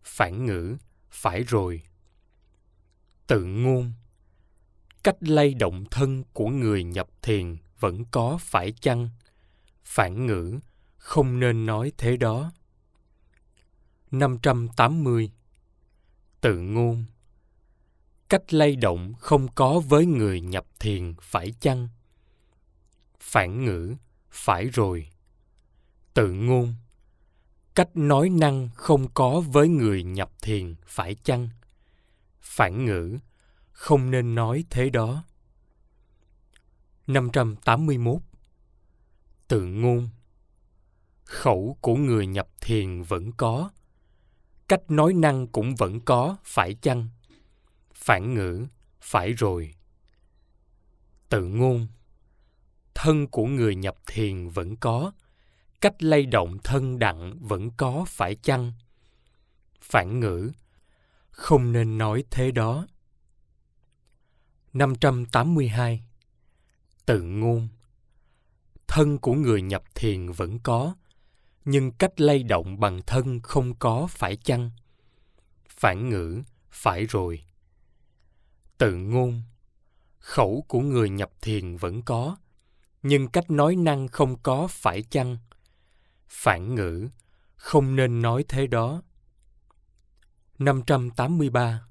Phản ngữ, phải rồi. Tự ngôn Cách lay động thân của người nhập thiền vẫn có phải chăng? Phản ngữ, không nên nói thế đó. 580 Tự ngôn Cách lay động không có với người nhập thiền phải chăng? Phản ngữ, phải rồi. Tự ngôn Cách nói năng không có với người nhập thiền phải chăng? Phản ngữ, không nên nói thế đó. 581 Tự ngôn khẩu của người nhập thiền vẫn có cách nói năng cũng vẫn có phải chăng phản ngữ phải rồi tự ngôn thân của người nhập thiền vẫn có cách lay động thân đặng vẫn có phải chăng phản ngữ không nên nói thế đó 582 tự ngôn thân của người nhập thiền vẫn có nhưng cách lay động bằng thân không có phải chăng phản ngữ phải rồi tự ngôn khẩu của người nhập thiền vẫn có nhưng cách nói năng không có phải chăng phản ngữ không nên nói thế đó 583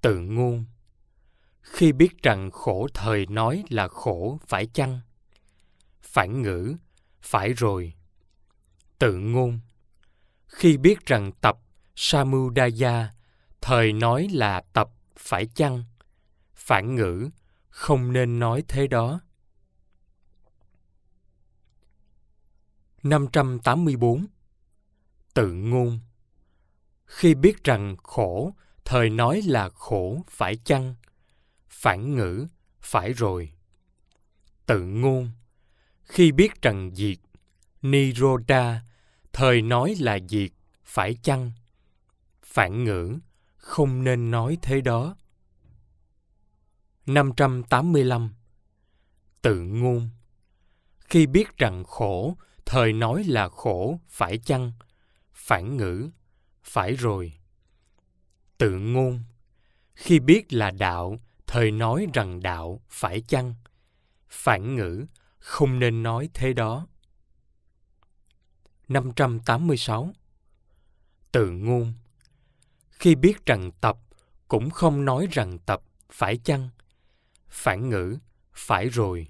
Tự ngôn Khi biết rằng khổ thời nói là khổ phải chăng? Phản ngữ, phải rồi, tự ngôn. Khi biết rằng tập Samudaya, thời nói là tập phải chăng, phản ngữ, không nên nói thế đó. 584 Tự ngôn Khi biết rằng khổ, thời nói là khổ phải chăng, phản ngữ, phải rồi. Tự ngôn Khi biết rằng diệt, Niroda, thời nói là diệt phải chăng phản ngữ không nên nói thế đó 585 tự ngôn khi biết rằng khổ thời nói là khổ phải chăng phản ngữ phải rồi tự ngôn khi biết là đạo thời nói rằng đạo phải chăng phản ngữ không nên nói thế đó 586 Tự ngôn Khi biết rằng tập cũng không nói rằng tập phải chăng Phản ngữ phải rồi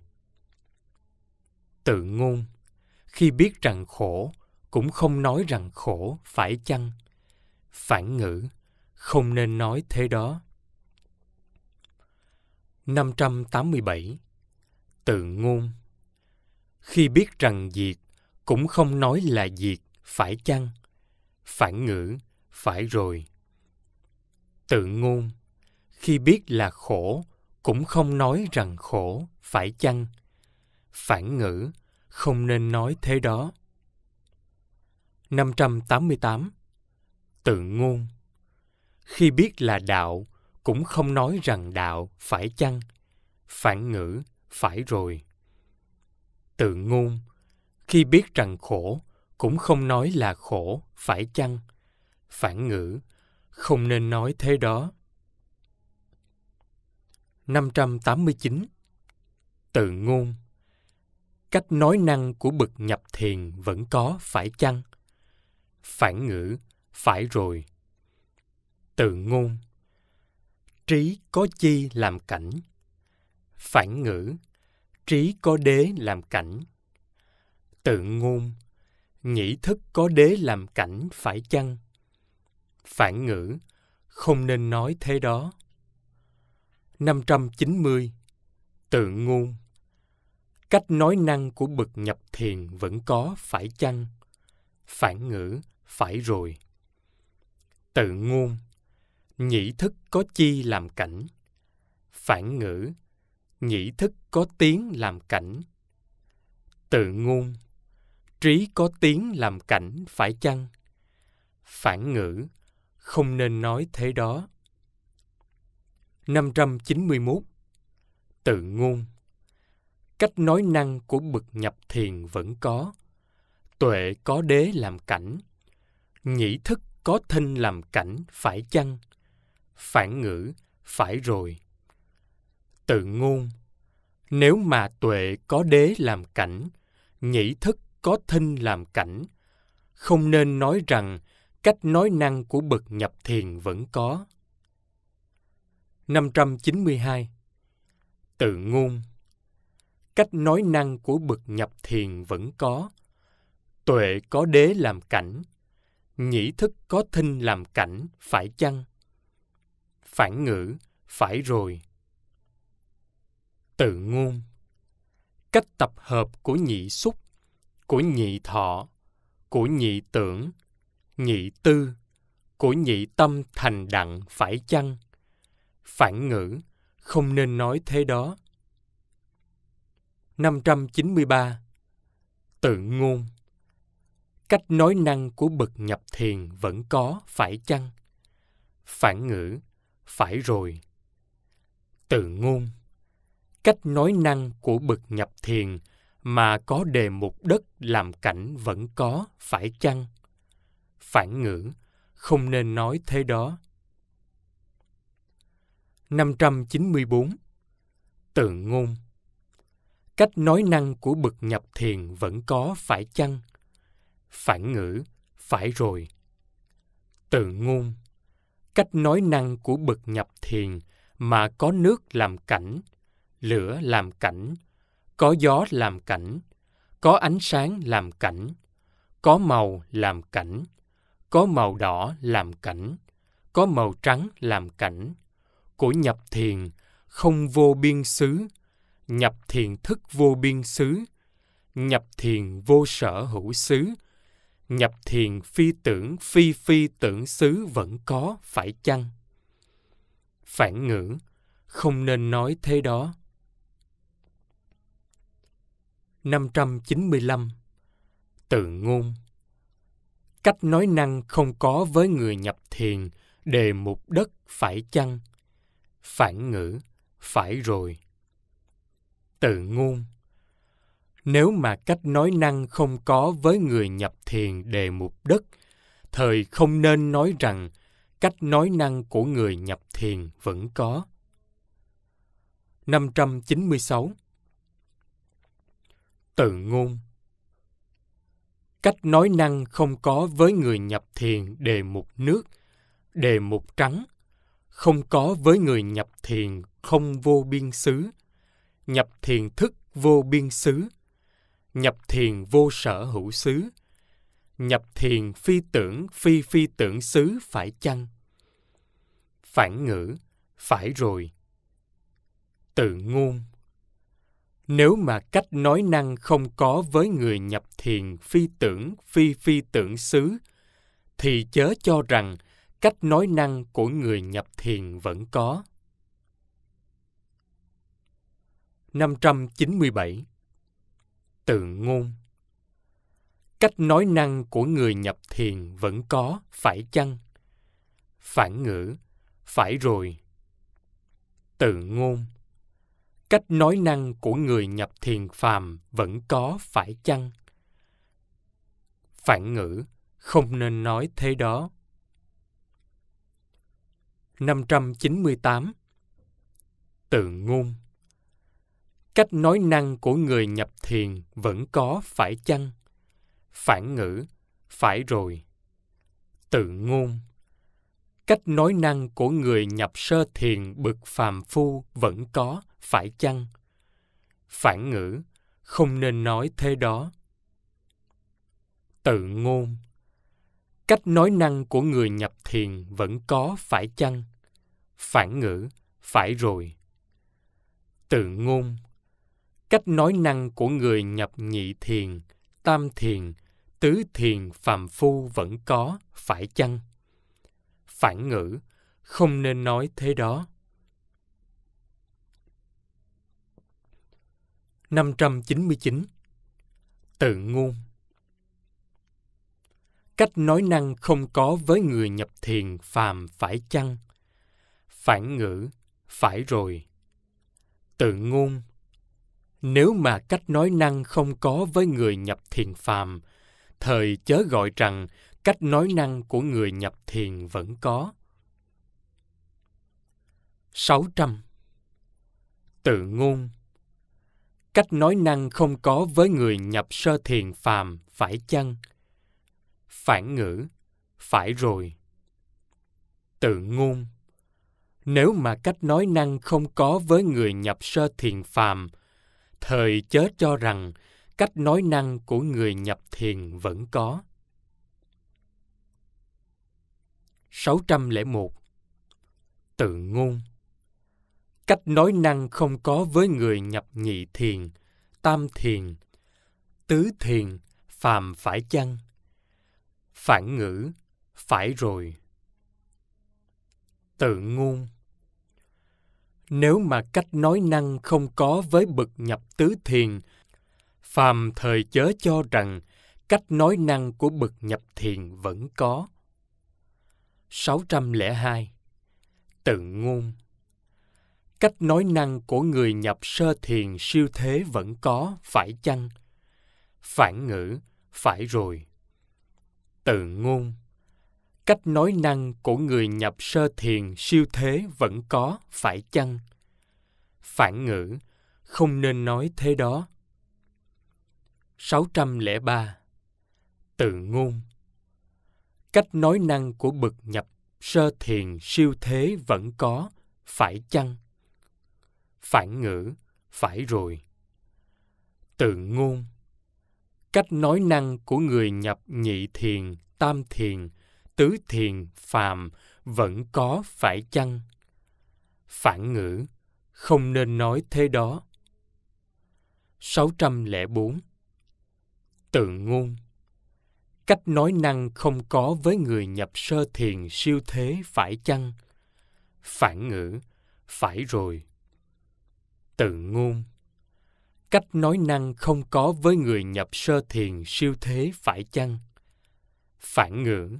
Tự ngôn Khi biết rằng khổ cũng không nói rằng khổ phải chăng Phản ngữ không nên nói thế đó 587 Tự ngôn Khi biết rằng diệt cũng không nói là diệt phải chăng phản ngữ phải rồi tự ngôn khi biết là khổ cũng không nói rằng khổ phải chăng phản ngữ không nên nói thế đó 588 tự ngôn khi biết là đạo cũng không nói rằng đạo phải chăng phản ngữ phải rồi tự ngôn khi biết rằng khổ cũng không nói là khổ phải chăng phản ngữ không nên nói thế đó 589 tự ngôn Cách nói năng của bậc nhập thiền vẫn có phải chăng? Phản ngữ, phải rồi. tự ngôn Trí có chi làm cảnh? Phản ngữ, trí có đế làm cảnh tự ngôn nhĩ thức có đế làm cảnh phải chăng phản ngữ không nên nói thế đó 590 tự ngôn cách nói năng của bậc nhập thiền vẫn có phải chăng phản ngữ phải rồi tự ngôn nhĩ thức có chi làm cảnh phản ngữ nhĩ thức có tiếng làm cảnh tự ngôn trí có tiếng làm cảnh phải chăng phản ngữ không nên nói thế đó 591 tự ngôn cách nói năng của bậc nhập thiền vẫn có tuệ có đế làm cảnh nhĩ thức có thân làm cảnh phải chăng phản ngữ phải rồi tự ngôn nếu mà tuệ có đế làm cảnh nhĩ thức có thinh làm cảnh. Không nên nói rằng cách nói năng của bậc nhập thiền vẫn có. 592. Tự ngôn Cách nói năng của bậc nhập thiền vẫn có. Tuệ có đế làm cảnh. Nhĩ thức có thinh làm cảnh, phải chăng? Phản ngữ, phải rồi. Tự ngôn Cách tập hợp của nhị xúc của nhị thọ, của nhị tưởng, nhị tư, của nhị tâm thành đặng phải chăng? Phản ngữ, không nên nói thế đó. 593. Tự ngôn Cách nói năng của bậc nhập thiền vẫn có, phải chăng? Phản ngữ, phải rồi. Tự ngôn Cách nói năng của bậc nhập thiền mà có đề mục đất làm cảnh vẫn có, phải chăng? Phản ngữ, không nên nói thế đó. 594. Tự ngôn Cách nói năng của bậc nhập thiền vẫn có, phải chăng? Phản ngữ, phải rồi. Tự ngôn Cách nói năng của bậc nhập thiền mà có nước làm cảnh, lửa làm cảnh, có gió làm cảnh, có ánh sáng làm cảnh, có màu làm cảnh, có màu đỏ làm cảnh, có màu trắng làm cảnh. Của nhập thiền không vô biên xứ, nhập thiền thức vô biên xứ, nhập thiền vô sở hữu xứ, nhập thiền phi tưởng phi phi tưởng xứ vẫn có phải chăng? Phản ngữ, không nên nói thế đó. 595 Tự ngôn Cách nói năng không có với người nhập thiền đề mục đất phải chăng? Phản ngữ, phải rồi. Tự ngôn Nếu mà cách nói năng không có với người nhập thiền đề mục đất, thời không nên nói rằng cách nói năng của người nhập thiền vẫn có. 596 tự ngôn cách nói năng không có với người nhập thiền đề mục nước đề mục trắng không có với người nhập thiền không vô biên xứ nhập thiền thức vô biên xứ nhập thiền vô sở hữu xứ nhập thiền phi tưởng phi phi tưởng xứ phải chăng phản ngữ phải rồi tự ngôn nếu mà cách nói năng không có với người nhập thiền phi tưởng phi phi tưởng xứ, thì chớ cho rằng cách nói năng của người nhập thiền vẫn có. 597 Tự ngôn Cách nói năng của người nhập thiền vẫn có, phải chăng? Phản ngữ, phải rồi. Tự ngôn cách nói năng của người nhập thiền phàm vẫn có phải chăng phản ngữ không nên nói thế đó 598 Tự ngôn Cách nói năng của người nhập thiền vẫn có phải chăng? Phản ngữ, phải rồi. Tự ngôn Cách nói năng của người nhập sơ thiền bực phàm phu vẫn có, phải chăng? Phản ngữ, không nên nói thế đó. Tự ngôn Cách nói năng của người nhập thiền vẫn có phải chăng? Phản ngữ, phải rồi. Tự ngôn Cách nói năng của người nhập nhị thiền, tam thiền, tứ thiền phàm phu vẫn có, phải chăng? Phản ngữ, không nên nói thế đó. 599 Tự ngôn Cách nói năng không có với người nhập thiền phàm phải chăng? Phản ngữ, phải rồi. Tự ngôn Nếu mà cách nói năng không có với người nhập thiền phàm, thời chớ gọi rằng cách nói năng của người nhập thiền vẫn có. 600 Tự ngôn cách nói năng không có với người nhập sơ thiền phàm phải chăng phản ngữ phải rồi tự ngôn nếu mà cách nói năng không có với người nhập sơ thiền phàm thời chớ cho rằng cách nói năng của người nhập thiền vẫn có 601 Tự ngôn cách nói năng không có với người nhập nhị thiền, tam thiền, tứ thiền, phàm phải chăng? Phản ngữ, phải rồi. Tự ngôn Nếu mà cách nói năng không có với bậc nhập tứ thiền, phàm thời chớ cho rằng cách nói năng của bậc nhập thiền vẫn có. 602 Tự ngôn cách nói năng của người nhập sơ thiền siêu thế vẫn có phải chăng phản ngữ phải rồi tự ngôn cách nói năng của người nhập sơ thiền siêu thế vẫn có phải chăng phản ngữ không nên nói thế đó 603 Tự ngôn Cách nói năng của bậc nhập sơ thiền siêu thế vẫn có, phải chăng? phản ngữ, phải rồi. Tự ngôn Cách nói năng của người nhập nhị thiền, tam thiền, tứ thiền, phàm vẫn có phải chăng? Phản ngữ, không nên nói thế đó. 604 Tự ngôn Cách nói năng không có với người nhập sơ thiền siêu thế phải chăng? Phản ngữ, phải rồi. Tự ngôn cách nói năng không có với người nhập sơ thiền siêu thế phải chăng phản ngữ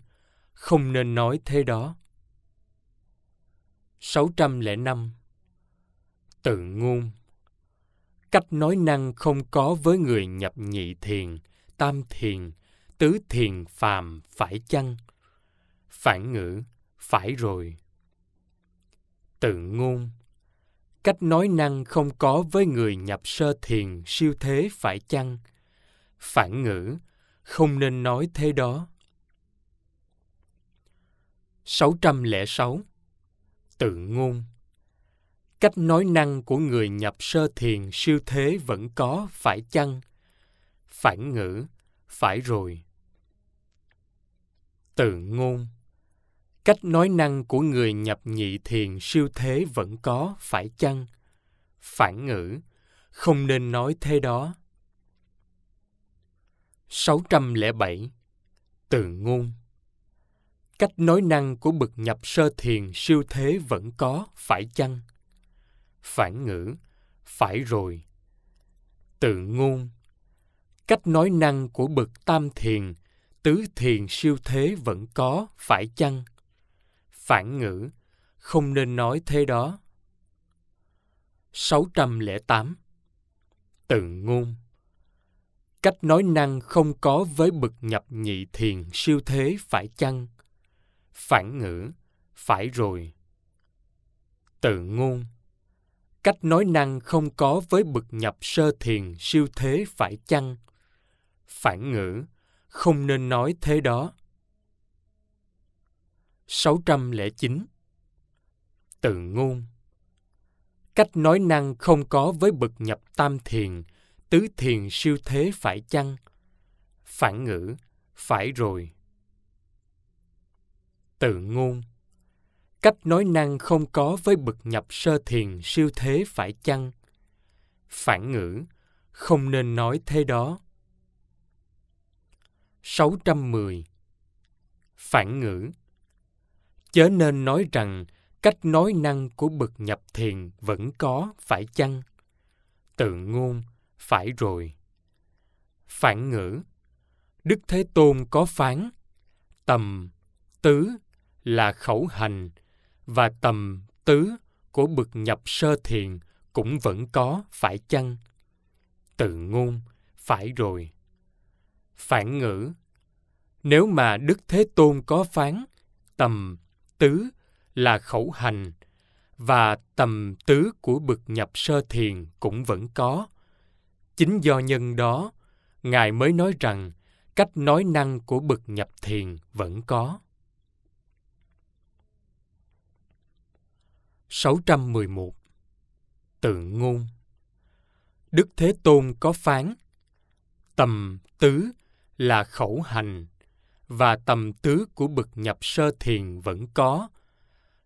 không nên nói thế đó 605 Tự ngôn Cách nói năng không có với người nhập nhị thiền, tam thiền, tứ thiền phàm phải chăng? Phản ngữ, phải rồi. Tự ngôn cách nói năng không có với người nhập sơ thiền siêu thế phải chăng phản ngữ không nên nói thế đó 606 Tự ngôn Cách nói năng của người nhập sơ thiền siêu thế vẫn có phải chăng? Phản ngữ, phải rồi. Tự ngôn cách nói năng của người nhập nhị thiền siêu thế vẫn có phải chăng phản ngữ không nên nói thế đó 607 từ ngôn cách nói năng của bậc nhập sơ thiền siêu thế vẫn có phải chăng phản ngữ phải rồi từ ngôn cách nói năng của bậc tam thiền tứ thiền siêu thế vẫn có phải chăng phản ngữ, không nên nói thế đó. 608. Tự ngôn Cách nói năng không có với bực nhập nhị thiền siêu thế phải chăng? Phản ngữ, phải rồi. Tự ngôn Cách nói năng không có với bực nhập sơ thiền siêu thế phải chăng? Phản ngữ, không nên nói thế đó. 609 Từ ngôn Cách nói năng không có với bậc nhập tam thiền, tứ thiền siêu thế phải chăng? Phản ngữ, phải rồi. Từ ngôn Cách nói năng không có với bậc nhập sơ thiền siêu thế phải chăng? Phản ngữ, không nên nói thế đó. 610 Phản ngữ, chớ nên nói rằng cách nói năng của bậc nhập thiền vẫn có phải chăng tự ngôn phải rồi phản ngữ đức thế tôn có phán tầm tứ là khẩu hành và tầm tứ của bậc nhập sơ thiền cũng vẫn có phải chăng tự ngôn phải rồi phản ngữ nếu mà đức thế tôn có phán tầm tứ là khẩu hành và tầm tứ của bực nhập sơ thiền cũng vẫn có. Chính do nhân đó, Ngài mới nói rằng cách nói năng của bực nhập thiền vẫn có. 611 tự ngôn Đức Thế Tôn có phán Tầm tứ là khẩu hành và tầm tứ của bậc nhập sơ thiền vẫn có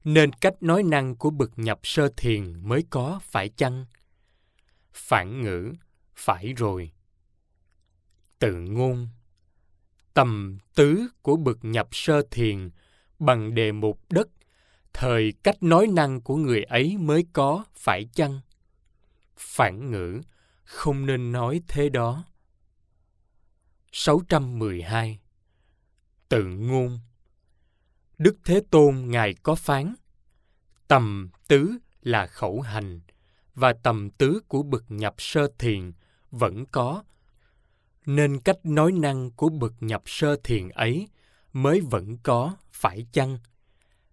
nên cách nói năng của bậc nhập sơ thiền mới có phải chăng phản ngữ phải rồi tự ngôn tầm tứ của bậc nhập sơ thiền bằng đề mục đất thời cách nói năng của người ấy mới có phải chăng phản ngữ không nên nói thế đó 612 tự ngôn. Đức Thế Tôn Ngài có phán, tầm tứ là khẩu hành, và tầm tứ của bậc nhập sơ thiền vẫn có, nên cách nói năng của bậc nhập sơ thiền ấy mới vẫn có, phải chăng?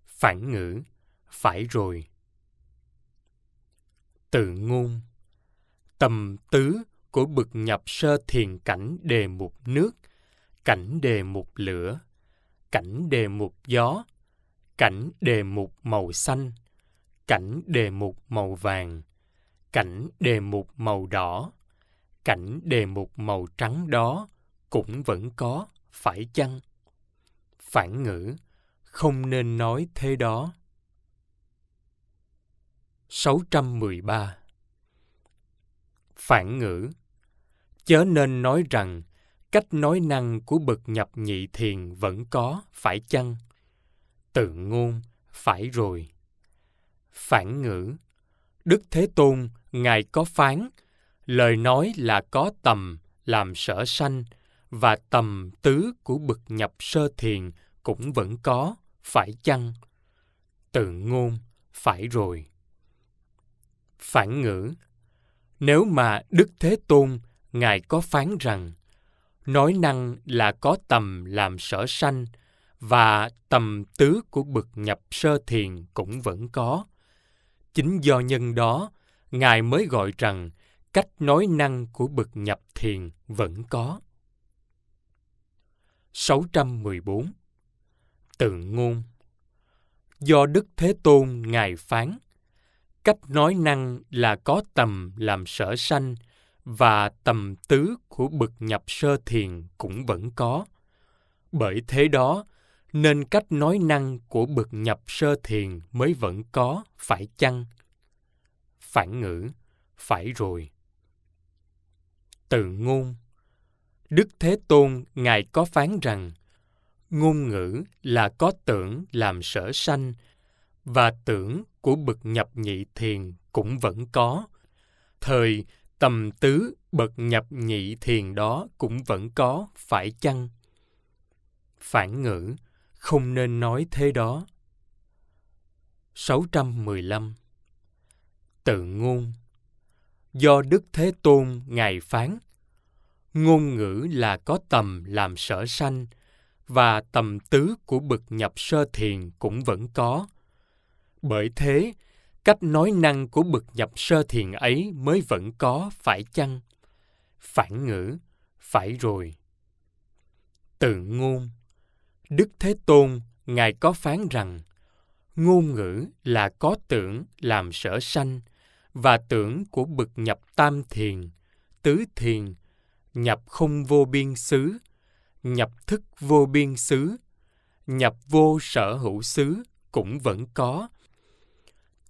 Phản ngữ, phải rồi. Tự ngôn Tầm tứ của bậc nhập sơ thiền cảnh đề mục nước, cảnh đề mục lửa, cảnh đề mục gió, cảnh đề mục màu xanh, cảnh đề mục màu vàng, cảnh đề mục màu đỏ, cảnh đề mục màu trắng đó cũng vẫn có, phải chăng? Phản ngữ, không nên nói thế đó. 613 Phản ngữ Chớ nên nói rằng cách nói năng của bậc nhập nhị thiền vẫn có phải chăng tự ngôn phải rồi phản ngữ đức thế tôn ngài có phán lời nói là có tầm làm sở sanh và tầm tứ của bậc nhập sơ thiền cũng vẫn có phải chăng tự ngôn phải rồi phản ngữ nếu mà đức thế tôn ngài có phán rằng nói năng là có tầm làm sở sanh và tầm tứ của bậc nhập sơ thiền cũng vẫn có. Chính do nhân đó, Ngài mới gọi rằng cách nói năng của bậc nhập thiền vẫn có. 614 tự ngôn Do Đức Thế Tôn Ngài phán, cách nói năng là có tầm làm sở sanh – và tầm tứ của bậc nhập sơ thiền cũng vẫn có. Bởi thế đó, nên cách nói năng của bậc nhập sơ thiền mới vẫn có, phải chăng? Phản ngữ, phải rồi. Từ ngôn Đức Thế Tôn Ngài có phán rằng ngôn ngữ là có tưởng làm sở sanh và tưởng của bậc nhập nhị thiền cũng vẫn có. Thời tầm tứ bậc nhập nhị thiền đó cũng vẫn có, phải chăng? Phản ngữ, không nên nói thế đó. 615 Tự ngôn Do Đức Thế Tôn Ngài phán, ngôn ngữ là có tầm làm sở sanh, và tầm tứ của bậc nhập sơ thiền cũng vẫn có. Bởi thế, cách nói năng của bậc nhập sơ thiền ấy mới vẫn có phải chăng phản ngữ phải rồi tự ngôn đức thế tôn ngài có phán rằng ngôn ngữ là có tưởng làm sở sanh và tưởng của bậc nhập tam thiền tứ thiền nhập không vô biên xứ nhập thức vô biên xứ nhập vô sở hữu xứ cũng vẫn có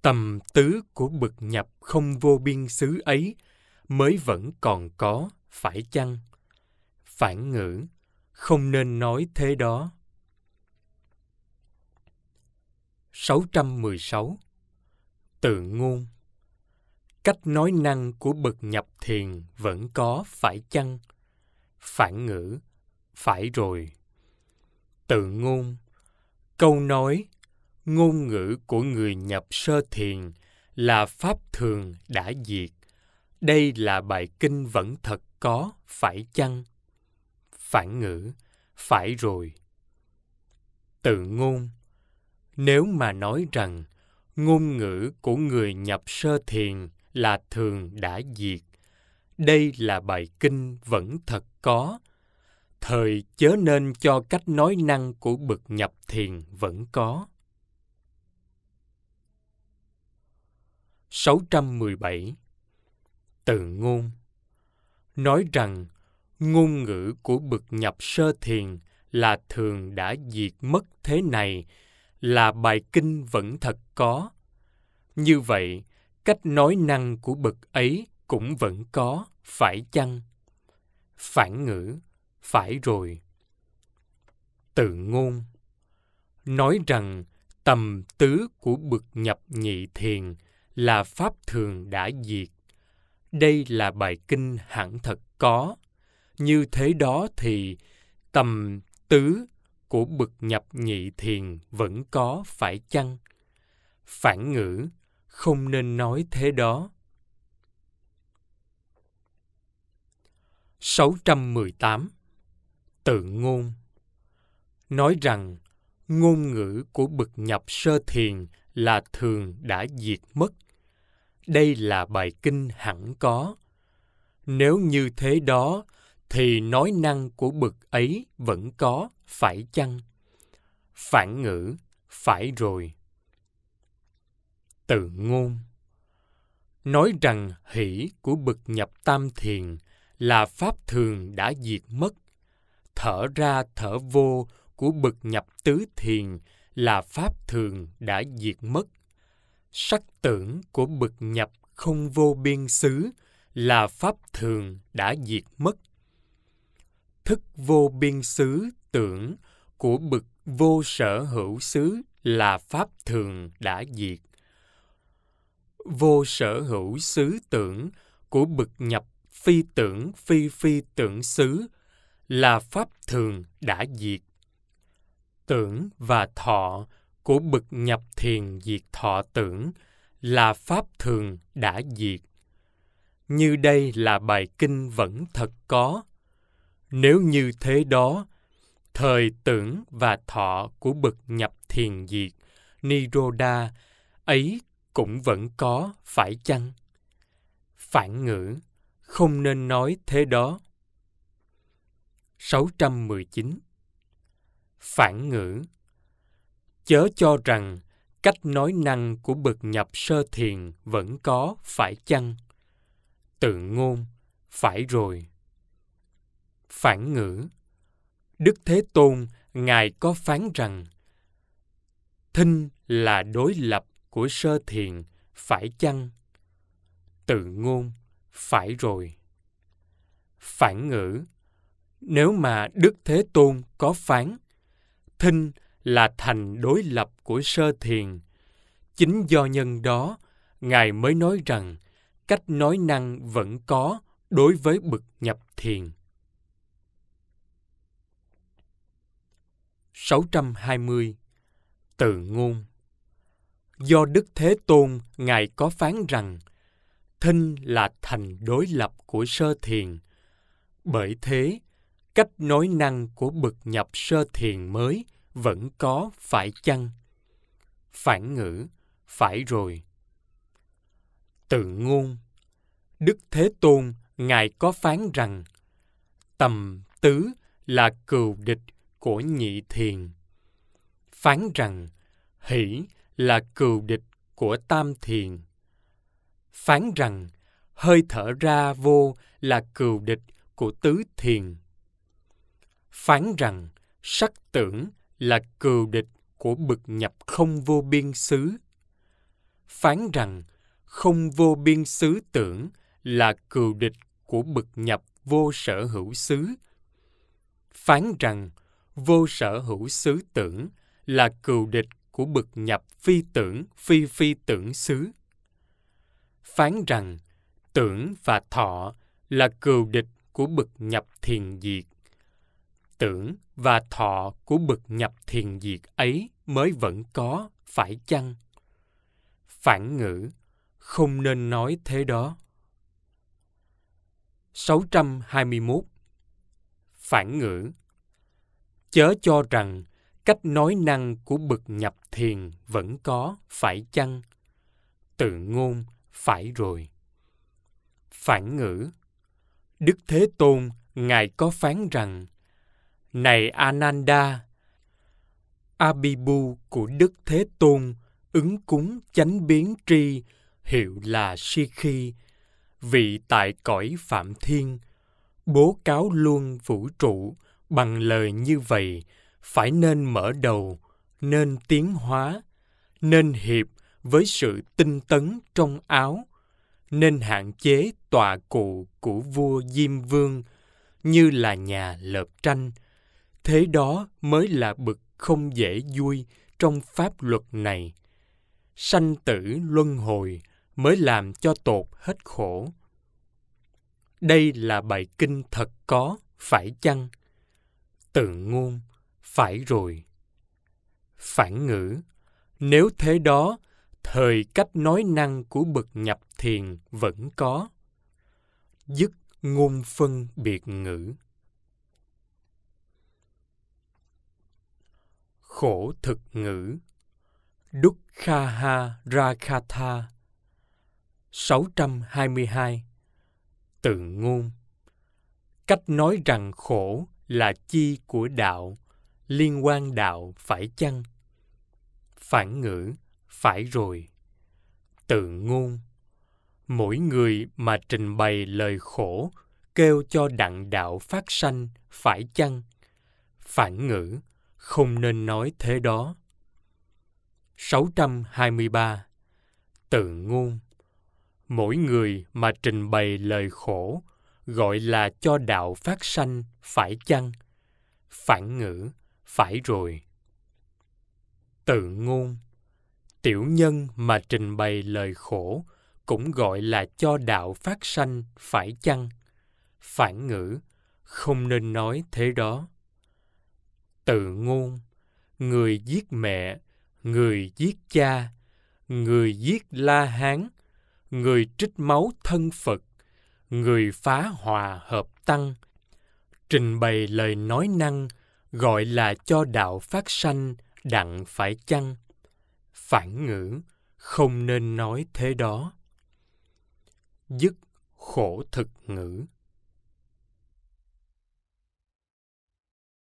tầm tứ của bực nhập không vô biên xứ ấy mới vẫn còn có, phải chăng? Phản ngữ, không nên nói thế đó. 616 Tự ngôn Cách nói năng của bậc nhập thiền vẫn có phải chăng? Phản ngữ Phải rồi Tự ngôn Câu nói ngôn ngữ của người nhập sơ thiền là pháp thường đã diệt đây là bài kinh vẫn thật có phải chăng phản ngữ phải rồi tự ngôn nếu mà nói rằng ngôn ngữ của người nhập sơ thiền là thường đã diệt đây là bài kinh vẫn thật có thời chớ nên cho cách nói năng của bậc nhập thiền vẫn có 617 tự ngôn Nói rằng ngôn ngữ của bậc nhập sơ thiền là thường đã diệt mất thế này là bài kinh vẫn thật có như vậy cách nói năng của bậc ấy cũng vẫn có phải chăng phản ngữ phải rồi tự ngôn nói rằng tầm tứ của bậc nhập nhị thiền là pháp thường đã diệt. Đây là bài kinh hẳn thật có. Như thế đó thì tầm tứ của bực nhập nhị thiền vẫn có phải chăng? Phản ngữ, không nên nói thế đó. 618 Tự ngôn Nói rằng, ngôn ngữ của bực nhập sơ thiền – là thường đã diệt mất đây là bài kinh hẳn có nếu như thế đó thì nói năng của bực ấy vẫn có phải chăng phản ngữ phải rồi Tự ngôn nói rằng hỷ của bực nhập tam thiền là pháp thường đã diệt mất thở ra thở vô của bực nhập tứ thiền là pháp thường đã diệt mất sắc tưởng của bực nhập không vô biên xứ là pháp thường đã diệt mất thức vô biên xứ tưởng của bực vô sở hữu xứ là pháp thường đã diệt vô sở hữu xứ tưởng của bực nhập phi tưởng phi phi tưởng xứ là pháp thường đã diệt tưởng và thọ của bực nhập thiền diệt thọ tưởng là pháp thường đã diệt. Như đây là bài kinh vẫn thật có. Nếu như thế đó, thời tưởng và thọ của bực nhập thiền diệt, Niroda, ấy cũng vẫn có, phải chăng? Phản ngữ, không nên nói thế đó. 619 phản ngữ chớ cho rằng cách nói năng của bậc nhập sơ thiền vẫn có phải chăng tự ngôn phải rồi phản ngữ đức thế tôn ngài có phán rằng thinh là đối lập của sơ thiền phải chăng tự ngôn phải rồi phản ngữ nếu mà đức thế tôn có phán Thinh là thành đối lập của sơ thiền. Chính do nhân đó, Ngài mới nói rằng cách nói năng vẫn có đối với bậc nhập thiền. 620 Từ ngôn Do Đức Thế Tôn, Ngài có phán rằng Thinh là thành đối lập của sơ thiền. Bởi thế, cách nối năng của bậc nhập sơ thiền mới vẫn có phải chăng? Phản ngữ, phải rồi. Tự ngôn Đức Thế Tôn Ngài có phán rằng tầm tứ là cừu địch của nhị thiền. Phán rằng hỷ là cừu địch của tam thiền. Phán rằng hơi thở ra vô là cừu địch của tứ thiền phán rằng sắc tưởng là cừu địch của bực nhập không vô biên xứ. Phán rằng không vô biên xứ tưởng là cừu địch của bực nhập vô sở hữu xứ. Phán rằng vô sở hữu xứ tưởng là cừu địch của bực nhập phi tưởng phi phi tưởng xứ. Phán rằng tưởng và thọ là cừu địch của bực nhập thiền diệt tưởng và thọ của bậc nhập thiền diệt ấy mới vẫn có, phải chăng? Phản ngữ, không nên nói thế đó. 621 Phản ngữ Chớ cho rằng cách nói năng của bậc nhập thiền vẫn có, phải chăng? Tự ngôn, phải rồi. Phản ngữ Đức Thế Tôn, Ngài có phán rằng này Ananda, Abhibu của Đức Thế Tôn ứng cúng chánh biến tri hiệu là si khi vị tại cõi phạm thiên bố cáo luôn vũ trụ bằng lời như vậy phải nên mở đầu nên tiến hóa nên hiệp với sự tinh tấn trong áo nên hạn chế tòa cụ của vua diêm vương như là nhà lợp tranh thế đó mới là bực không dễ vui trong pháp luật này sanh tử luân hồi mới làm cho tột hết khổ đây là bài kinh thật có phải chăng tự ngôn phải rồi phản ngữ nếu thế đó thời cách nói năng của bậc nhập thiền vẫn có dứt ngôn phân biệt ngữ khổ thực ngữ Đúc Kha Ha Rakatha 622 Tự ngôn Cách nói rằng khổ là chi của đạo, liên quan đạo phải chăng? Phản ngữ, phải rồi. Tự ngôn Mỗi người mà trình bày lời khổ kêu cho đặng đạo phát sanh phải chăng? Phản ngữ, không nên nói thế đó. 623 Tự ngôn Mỗi người mà trình bày lời khổ gọi là cho đạo phát sanh phải chăng? Phản ngữ, phải rồi. Tự ngôn Tiểu nhân mà trình bày lời khổ cũng gọi là cho đạo phát sanh phải chăng? Phản ngữ, không nên nói thế đó tự ngôn, người giết mẹ, người giết cha, người giết La Hán, người trích máu thân Phật, người phá hòa hợp tăng, trình bày lời nói năng gọi là cho đạo phát sanh đặng phải chăng. Phản ngữ, không nên nói thế đó. Dứt khổ thực ngữ